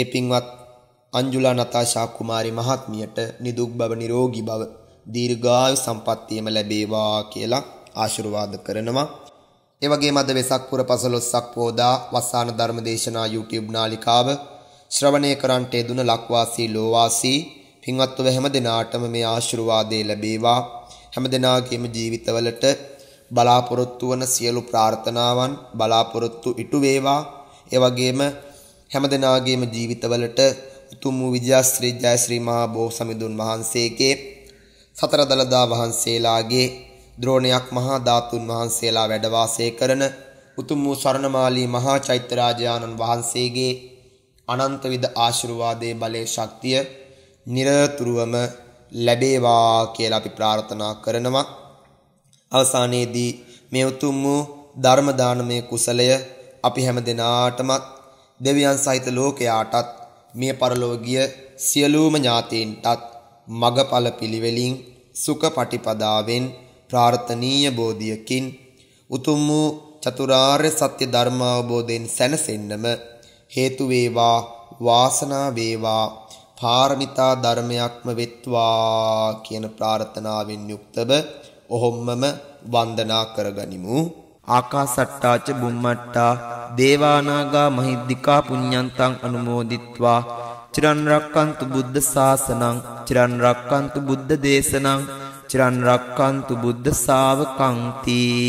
Speaker 2: ඒ පින්වත් අංජුලා නතාෂා කුමාරි මහත්මියට නිදුක් බව නිරෝගී බව දීර්ඝායු සම්පන්නියම ලැබේවා කියලා ආශිර්වාද කරනවා. ඒ වගේම අද වෙසක් පුර 15ක් පෝදා වස්සාන ධර්මදේශනා YouTube නාලිකාව ශ්‍රවණය කරන්ට යෙදුන ලක්වාසී ලෝවාසී පින්වත් ඔබ හැම දිනාටම මේ ආශිර්වාදේ ලැබේවා හැම දිනාගේම ජීවිතවලට බලාපොරොත්තු වන සියලු ප්‍රාර්ථනාවන් බලාපොරොත්තු ඉටු වේවා ඒ වගේම හැම දිනාගේම ජීවිතවලට උතුම් වූ විජයශ්‍රී ජයශ්‍රී මහා බෝසමිඳුන් වහන්සේගේ සතර දළදා වහන්සේලාගේ ද්‍රෝණයක් මහා ධාතුන් වහන්සේලා වැඩ වාසය කරන උතුම් වූ ස්වර්ණමාලී මහා චෛත්‍ය රාජානන් වහන්සේගේ අනන්ත විද ආශිර්වාදයේ බලයේ ශක්තිය නිරතුරුවම ලැබේවා කියලා අපි ප්‍රාර්ථනා කරනවා. අවසානයේදී මේ උතුම් වූ ධර්ම දානමය කුසලය අපි හැම දිනාටමත් දෙවියන් සහිත ලෝකයාටත් මිය පරලෝකීය සියලුම ඥාතීන්ටත් මගඵල පිළිවෙලින් සුඛ පටිපදාවෙන් ප්‍රාර්ථනීය බෝධියකින් උතුම් වූ චතුරාර්ය සත්‍ය ධර්ම අවබෝධයෙන් සැනසෙන්නම හේතු වේවා වාසනා වේවා පාරමිතා ධර්මයක්ම වෙත්වා කියන ප්‍රාර්ථනාවෙන් යුක්තව ඔහොම්මම වන්දනා කරගනිමු ආකාසට්ටාච බුම්මට්ටා දේවානාගා මහිද්దికා පුඤ්ඤන්තං අනුමෝදිත්වා චිරන් රක්칸තු බුද්ධ ශාසනං චිරන් රක්칸තු බුද්ධ දේශනං චිරන් රක්칸තු බුද්ධ ශාවකං තී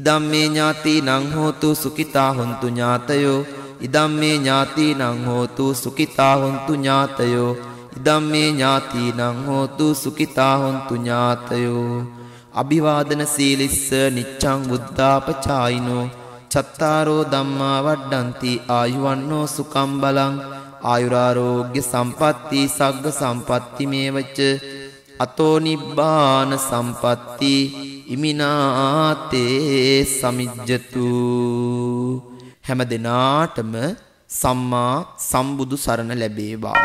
Speaker 2: ඉදම්මේ ඥාති නං හෝතු සුඛිතා හොන්තු ඥාතයෝ ඉදම් මේ ඥාතිනං හෝතු සුඛිතා හොන්තු ඥාතයෝ ඉදම් මේ ඥාතිනං හෝතු සුඛිතා හොන්තු ඥාතයෝ අභිවාදන සීලිස්ස නිච්ඡං බුද්ධාපචායිනෝ චත්තාරෝ ධම්මා වඩ්ඩಂತಿ ආයුවන්නෝ සුකම් බලං ආයුරාෝග්‍ය සම්පatti සග්ග සම්පatti මේවච අතෝ නිබ්බාන සම්පatti ඉමිනාතේ සමිජ්ජතු හැම දිනාටම සම්මා සම්බුදු සරණ ලැබේවා.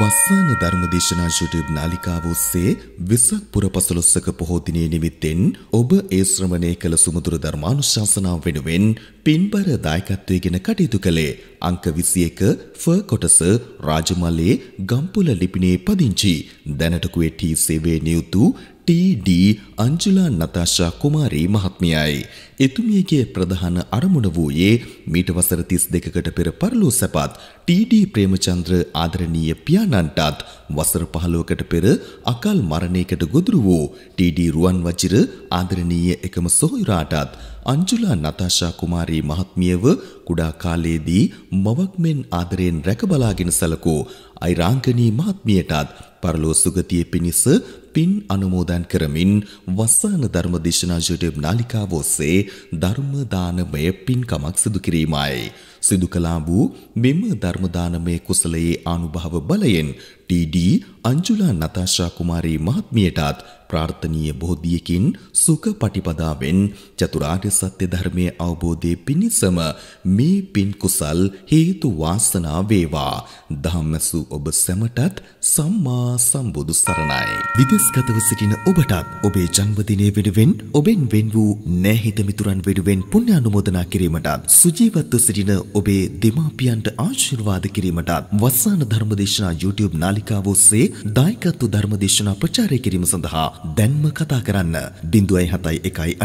Speaker 1: වස්සාන ධර්මදේශනා YouTube නාලිකාව ඔස්සේ විසක් පුර පසළොස්වක පොහෝ දිනේ නිමිත්තෙන් ඔබ ඒ ශ්‍රවණය කළ සුමధుර ධර්මානුශාසනාව වෙනුවෙන් පින්බර දායකත්වයෙන් කටයුතු කළේ අංක 21 ෆ කොටස රාජමල්ලේ ගම්පුල ලිපිණේ පදිංචි දැනට කුවේටි සේවයේ නියුතු ටඩ අංජුලා නතාශා කුමාරී මහත්මියයි. එතුමියගේ ප්‍රධාන අරමුණ වූයේ මීට වසර තිස් දෙකකට පෙර පරලෝ සැපත් TD ප්‍රේමචන්ද්‍ර ආදරණීය පියාණන්ටත් වසර පහලෝකට පෙර අකල් මරණයකට ගොදුරු වූ TD රුවන් වජිර ආදරණීය එකම සොහොයුරාටත් අංජුලා නතාශා කුමාරී මහත්මියව කුඩා කාලයේදී මවක් මෙන් ආදරයෙන් රැකබලාගෙන සැලකූ අයිරාංගනී මහත්මියටත් පරලෝ සුගතිය පිණිස පින් අනුමෝදන් කරමින් වස්සාන ධර්ම දේශනා YouTube නාලිකාව ඔස්සේ ධර්ම දානමය පින්කමක් සිදු කිරීමයි. සිදු කළා වූ මෙම ධර්ම දානමය කුසලයේ ආනුභාව බලයෙන් ටීඩී අංජුලා නතාශා කුමාරී මහත්මියටත් ප්‍රාර්ථනීය බෝධියකින් සුඛ පටිපදාවෙන් චතුරාර්ය සත්‍ය ධර්මයේ අවබෝධයේ පිණිසම මේ පින් කුසල් හේතු වාසනා වේවා ධම්මසු ඔබ සැමටත් සම්මා සම්බුදු සරණයි විදේශගතව සිටින ඔබටත් ඔබේ ජන්මදිනය වෙනුවෙන් ඔබෙන් වෙන් වූ නැහිත මිතුරන් වෙනුවෙන් පුණ්‍ය අනුමෝදනා කිරීමටත් සුජීවත්ව සිටින ඔබේ දෙමාපියන්ට ආශිර්වාද කිරීමටත් වස්සාන ධර්මදේශනා YouTube නාලිකාව නාලිකාව ඔස්සේ දායකත්ව ධර්ම දේශනා ප්‍රචාරය කිරීම සඳහා දැන්ම කතා කරන්න 0.71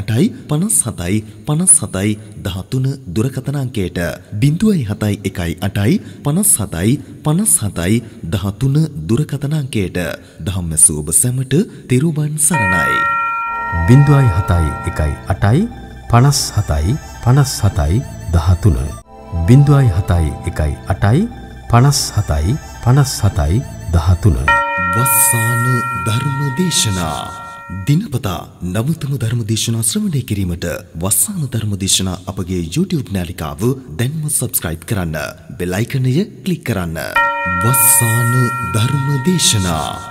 Speaker 1: 57 57 13 දුරකථන අංකයට 0.71 57 57 13 දුරකථන අංකයට ධම්මසු ඔබ සැමට තෙරුවන් සරණයි 0.71 57 57 13 0.71 57 57 13 දහතුන වස්සාන ධර්ම දේශනා දිනපතා නවතම ධර්ම දේශනා ශ්‍රවණය කිරීමට වස්සාන ධර්ම දේශනා අපගේ YouTube නාලිකාව දැන්ම සබස්ක්‍රයිබ් කරන්න. බෙල් අයිකනය ක්ලික් කරන්න. වස්සාන ධර්ම දේශනා